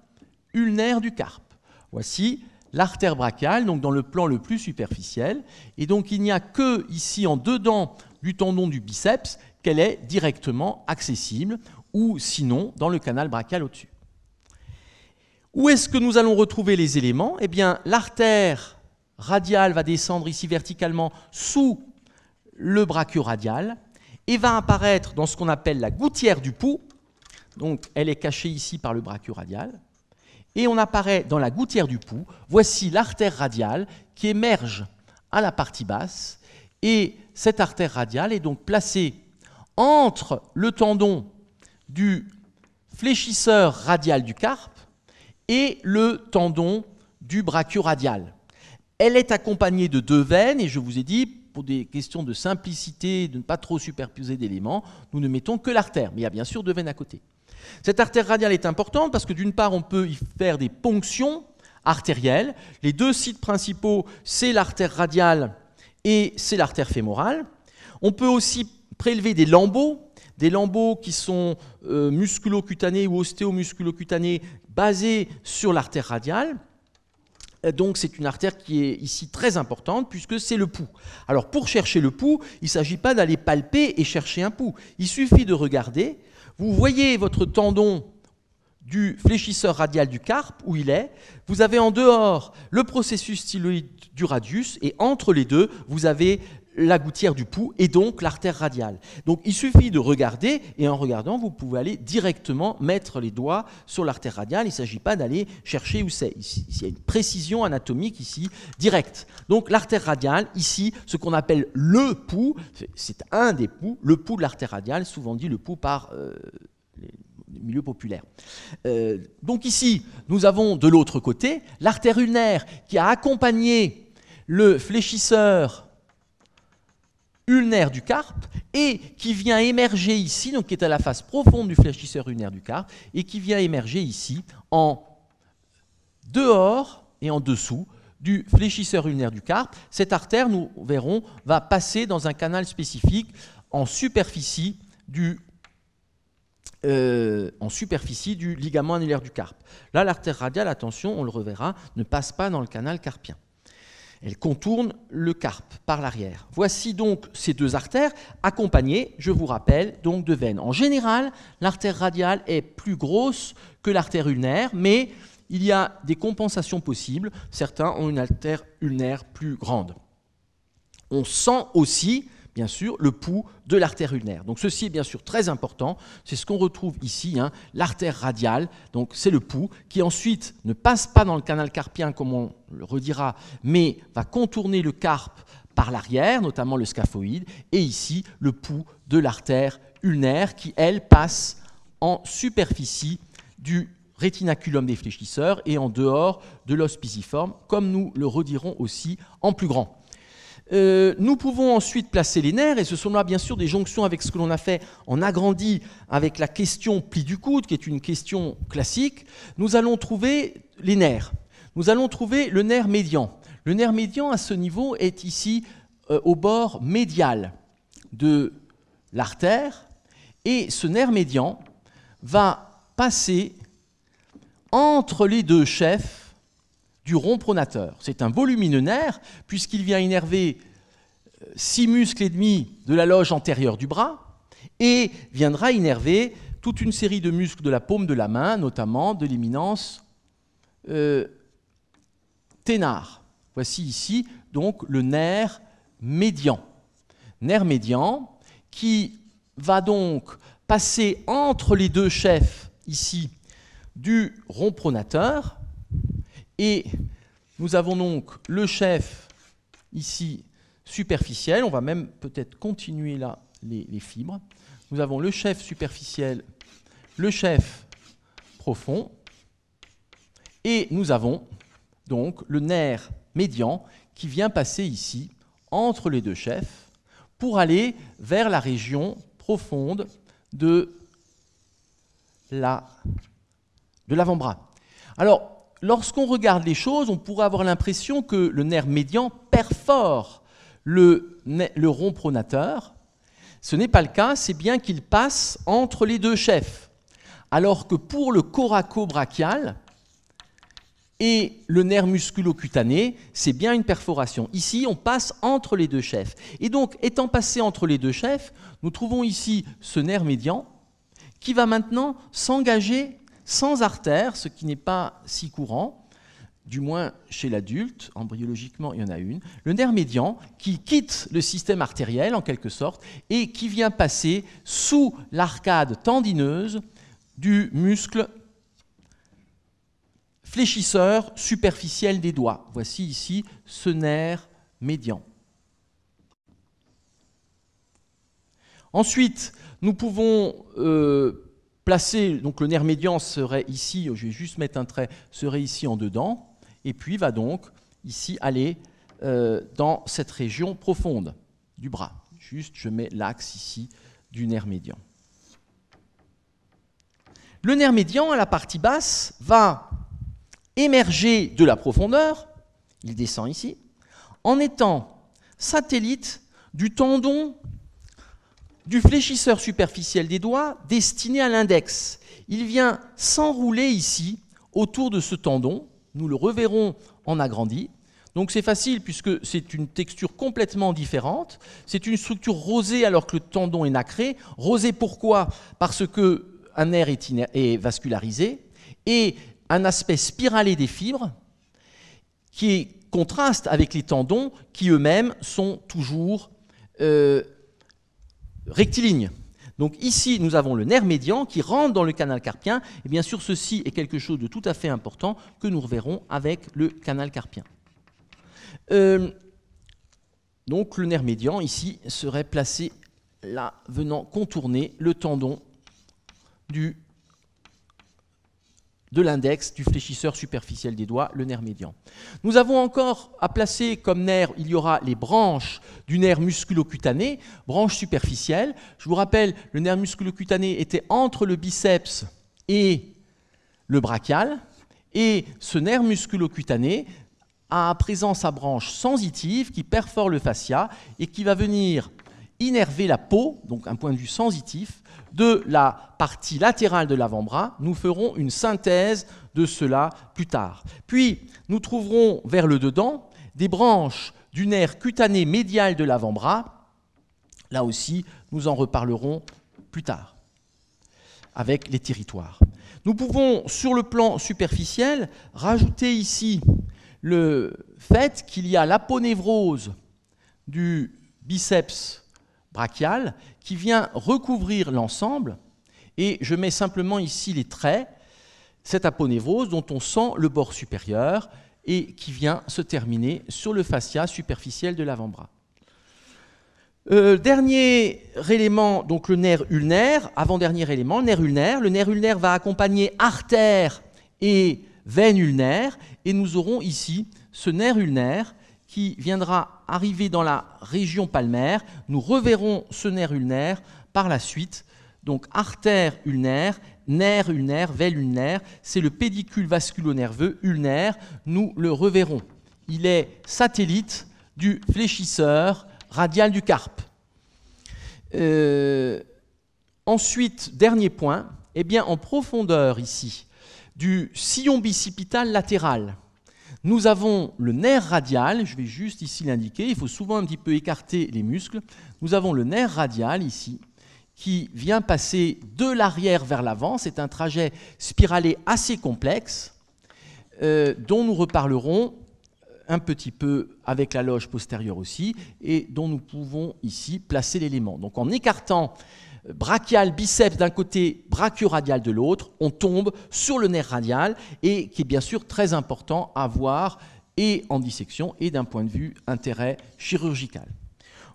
Speaker 1: ulnaire du carpe. Voici l'artère brachiale, donc dans le plan le plus superficiel. Et donc il n'y a que ici en dedans du tendon du biceps qu'elle est directement accessible, ou sinon dans le canal brachial au-dessus. Où est-ce que nous allons retrouver les éléments Eh bien, l'artère radiale va descendre ici verticalement sous le brachioradial, et va apparaître dans ce qu'on appelle la gouttière du pouls. Donc elle est cachée ici par le brachioradial. Et on apparaît dans la gouttière du pouls. Voici l'artère radiale qui émerge à la partie basse. Et cette artère radiale est donc placée entre le tendon du fléchisseur radial du carpe et le tendon du brachioradial. Elle est accompagnée de deux veines, et je vous ai dit, des questions de simplicité, de ne pas trop superposer d'éléments, nous ne mettons que l'artère, mais il y a bien sûr deux veines à côté. Cette artère radiale est importante parce que d'une part, on peut y faire des ponctions artérielles. Les deux sites principaux, c'est l'artère radiale et c'est l'artère fémorale. On peut aussi prélever des lambeaux, des lambeaux qui sont euh, musculo-cutanés ou musculo cutanés basés sur l'artère radiale. Euh, donc c'est une artère qui est ici très importante puisque c'est le pouls. Alors pour chercher le pouls, il ne s'agit pas d'aller palper et chercher un pouls. Il suffit de regarder. Vous voyez votre tendon du fléchisseur radial du carpe, où il est, vous avez en dehors le processus styloïde du radius, et entre les deux, vous avez la gouttière du pouls et donc l'artère radiale. Donc il suffit de regarder et en regardant, vous pouvez aller directement mettre les doigts sur l'artère radiale. Il ne s'agit pas d'aller chercher où c'est. Il y a une précision anatomique ici directe. Donc l'artère radiale, ici, ce qu'on appelle le pouls, c'est un des pouls, le pouls de l'artère radiale, souvent dit le pouls par euh, les milieux populaires. Euh, donc ici, nous avons de l'autre côté l'artère ulnaire qui a accompagné le fléchisseur ulnaire du carpe et qui vient émerger ici, donc qui est à la face profonde du fléchisseur ulnaire du carpe, et qui vient émerger ici en dehors et en dessous du fléchisseur ulnaire du carpe. Cette artère, nous verrons, va passer dans un canal spécifique en superficie du, euh, en superficie du ligament annulaire du carpe. Là, l'artère radiale, attention, on le reverra, ne passe pas dans le canal carpien. Elle contourne le carpe par l'arrière. Voici donc ces deux artères accompagnées, je vous rappelle, donc de veines. En général, l'artère radiale est plus grosse que l'artère ulnaire, mais il y a des compensations possibles. Certains ont une artère ulnaire plus grande. On sent aussi bien sûr, le pouls de l'artère ulnaire. Donc ceci est bien sûr très important, c'est ce qu'on retrouve ici, hein, l'artère radiale, donc c'est le pouls, qui ensuite ne passe pas dans le canal carpien comme on le redira, mais va contourner le carpe par l'arrière, notamment le scaphoïde, et ici le pouls de l'artère ulnaire qui, elle, passe en superficie du rétinaculum des fléchisseurs et en dehors de l'os pisiforme, comme nous le redirons aussi en plus grand. Euh, nous pouvons ensuite placer les nerfs, et ce sont là bien sûr des jonctions avec ce que l'on a fait en agrandi avec la question pli du coude, qui est une question classique. Nous allons trouver les nerfs. Nous allons trouver le nerf médian. Le nerf médian à ce niveau est ici euh, au bord médial de l'artère, et ce nerf médian va passer entre les deux chefs du rond-pronateur. C'est un volumineux nerf, puisqu'il vient énerver euh, six muscles et demi de la loge antérieure du bras, et viendra innerver toute une série de muscles de la paume de la main, notamment de l'éminence euh, ténard. Voici ici donc le nerf médian. Nerf médian qui va donc passer entre les deux chefs ici du rond pronateur et nous avons donc le chef ici superficiel, on va même peut-être continuer là les, fibres. Nous avons le chef superficiel, le chef profond, et nous avons donc le nerf médian qui vient passer ici entre les deux chefs pour aller vers la région profonde de la de l'avant-bras. Alors, lorsqu'on regarde les choses, on pourrait avoir l'impression que le nerf médian perfore le, le rond pronateur. Ce n'est pas le cas, c'est bien qu'il passe entre les deux chefs. Alors que pour le coraco-brachial et le nerf musculo-cutané, c'est bien une perforation. Ici, on passe entre les deux chefs. Et donc, étant passé entre les deux chefs, nous trouvons ici ce nerf médian qui va maintenant s'engager sans artère, ce qui n'est pas si courant, du moins chez l'adulte, embryologiquement il y en a une, le nerf médian qui quitte le système artériel en quelque sorte et qui vient passer sous l'arcade tendineuse du muscle fléchisseur superficiel des doigts. Voici ici ce nerf médian. Ensuite, nous pouvons euh, donc le nerf médian serait ici, je vais juste mettre un trait, serait ici en dedans, et puis va donc ici aller euh, dans cette région profonde du bras. Juste, je mets l'axe ici du nerf médian. Le nerf médian, à la partie basse, va émerger de la profondeur, il descend ici, en étant satellite du tendon du fléchisseur superficiel des doigts destiné à l'index. Il vient s'enrouler ici autour de ce tendon. Nous le reverrons en agrandi. Donc c'est facile puisque c'est une texture complètement différente. C'est une structure rosée alors que le tendon est nacré. Rosé pourquoi Parce que un nerf est, vascularisé et un aspect spiralé des fibres qui contraste avec les tendons qui eux-mêmes sont toujours euh, rectiligne. Donc ici, nous avons le nerf médian qui rentre dans le canal carpien. Et bien sûr, ceci est quelque chose de tout à fait important que nous reverrons avec le canal carpien. Euh, donc le nerf médian ici serait placé là, venant contourner le tendon du de l'index, du fléchisseur superficiel des doigts, le nerf médian. Nous avons encore à placer comme nerf, il y aura les branches du nerf musculo-cutané, branches superficielles. Je vous rappelle, le nerf musculo-cutané était entre le biceps et le brachial, et ce nerf musculo-cutané a à présent sa branche sensitive qui perfore le fascia et qui va venir innerver la peau, donc un point de vue sensitif, de la partie latérale de l'avant-bras. Nous ferons une synthèse de cela plus tard. Puis, nous trouverons vers le dedans des branches du nerf cutané médial de l'avant-bras. Là aussi, nous en reparlerons plus tard avec les territoires. Nous pouvons, sur le plan superficiel, rajouter ici le fait qu'il y a l'aponévrose du biceps brachial qui vient recouvrir l'ensemble, et je mets simplement ici les traits, cette aponévrose dont on sent le bord supérieur et qui vient se terminer sur le fascia superficiel de l'avant-bras. Euh, dernier élément, donc le nerf ulnaire, avant-dernier élément, nerf ulnaire. Le nerf ulnaire va accompagner artère et veine ulnaire, et nous aurons ici ce nerf ulnaire qui viendra Arrivé dans la région palmaire, nous reverrons ce nerf ulnaire par la suite. Donc artère ulnaire, nerf ulnaire, veine ulnaire, c'est le pédicule vasculonerveux ulnaire, nous le reverrons. Il est satellite du fléchisseur radial du carpe. Euh, ensuite, dernier point, eh bien, en profondeur ici, du sillon bicipital latéral, nous avons le nerf radial, je vais juste ici l'indiquer, il faut souvent un petit peu écarter les muscles. Nous avons le nerf radial ici qui vient passer de l'arrière vers l'avant. C'est un trajet spiralé assez complexe euh, dont nous reparlerons un petit peu avec la loge postérieure aussi et dont nous pouvons ici placer l'élément. Donc en écartant brachial biceps d'un côté, brachioradial de l'autre, on tombe sur le nerf radial et qui est bien sûr très important à voir et en dissection et d'un point de vue intérêt chirurgical.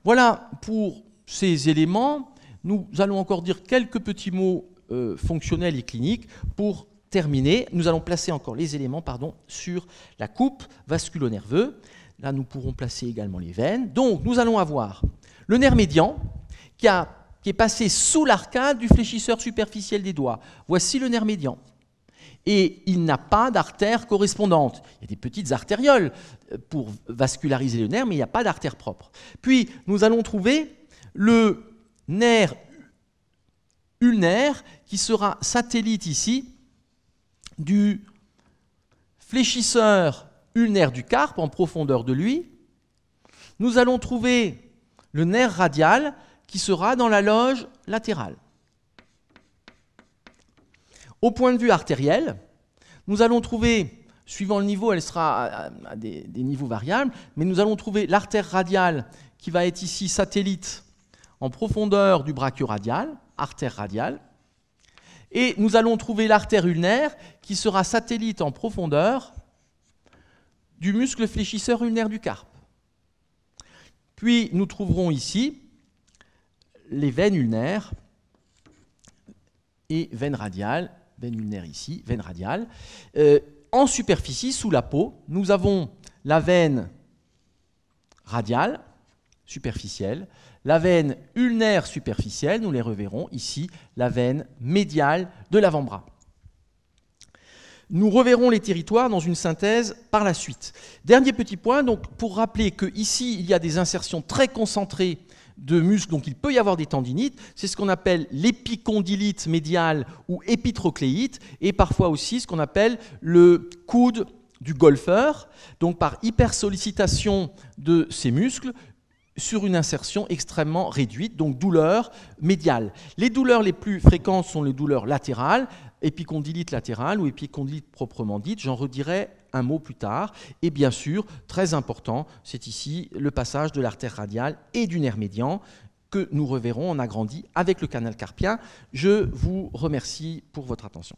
Speaker 1: Voilà pour ces éléments. Nous allons encore dire quelques petits mots euh, fonctionnels et cliniques pour terminer. Nous allons placer encore les éléments pardon, sur la coupe vasculo Là, nous pourrons placer également les veines. Donc, nous allons avoir le nerf médian qui a qui est passé sous l'arcade du fléchisseur superficiel des doigts. Voici le nerf médian. Et il n'a pas d'artère correspondante. Il y a des petites artérioles euh, pour vasculariser le nerf, mais il n'y a pas d'artère propre. Puis nous allons trouver le nerf ulnaire qui sera satellite ici du fléchisseur ulnaire du carpe en profondeur de lui. Nous allons trouver le nerf radial qui sera dans la loge latérale. Au point de vue artériel, nous allons trouver, suivant le niveau, elle sera à, des, niveaux variables, mais nous allons trouver l'artère radiale qui va être ici satellite en profondeur du brachioradial, artère radiale, et nous allons trouver l'artère ulnaire qui sera satellite en profondeur du muscle fléchisseur ulnaire du carpe. Puis nous trouverons ici les veines ulnaires et veines radiales, veines ulnaires ici, veines radiales. Euh, en superficie, sous la peau, nous avons la veine radiale, superficielle, la veine ulnaire superficielle, nous les reverrons ici, la veine médiale de l'avant-bras. Nous reverrons les territoires dans une synthèse par la suite. Dernier petit point, donc pour rappeler que ici il y a des insertions très concentrées de muscles, donc il peut y avoir des tendinites. C'est ce qu'on appelle l'épicondylite médiale ou épitrocléite, et parfois aussi ce qu'on appelle le coude du golfeur, donc par hypersollicitation de ces muscles sur une insertion extrêmement réduite, donc douleur médiale. Les douleurs les plus fréquentes sont les douleurs latérales, épicondylite latérale ou épicondylite proprement dite. J'en redirai un mot plus tard. Et bien sûr, très important, c'est ici le passage de l'artère radiale et du nerf médian que nous reverrons en agrandi avec le canal carpien. Je vous remercie pour votre attention.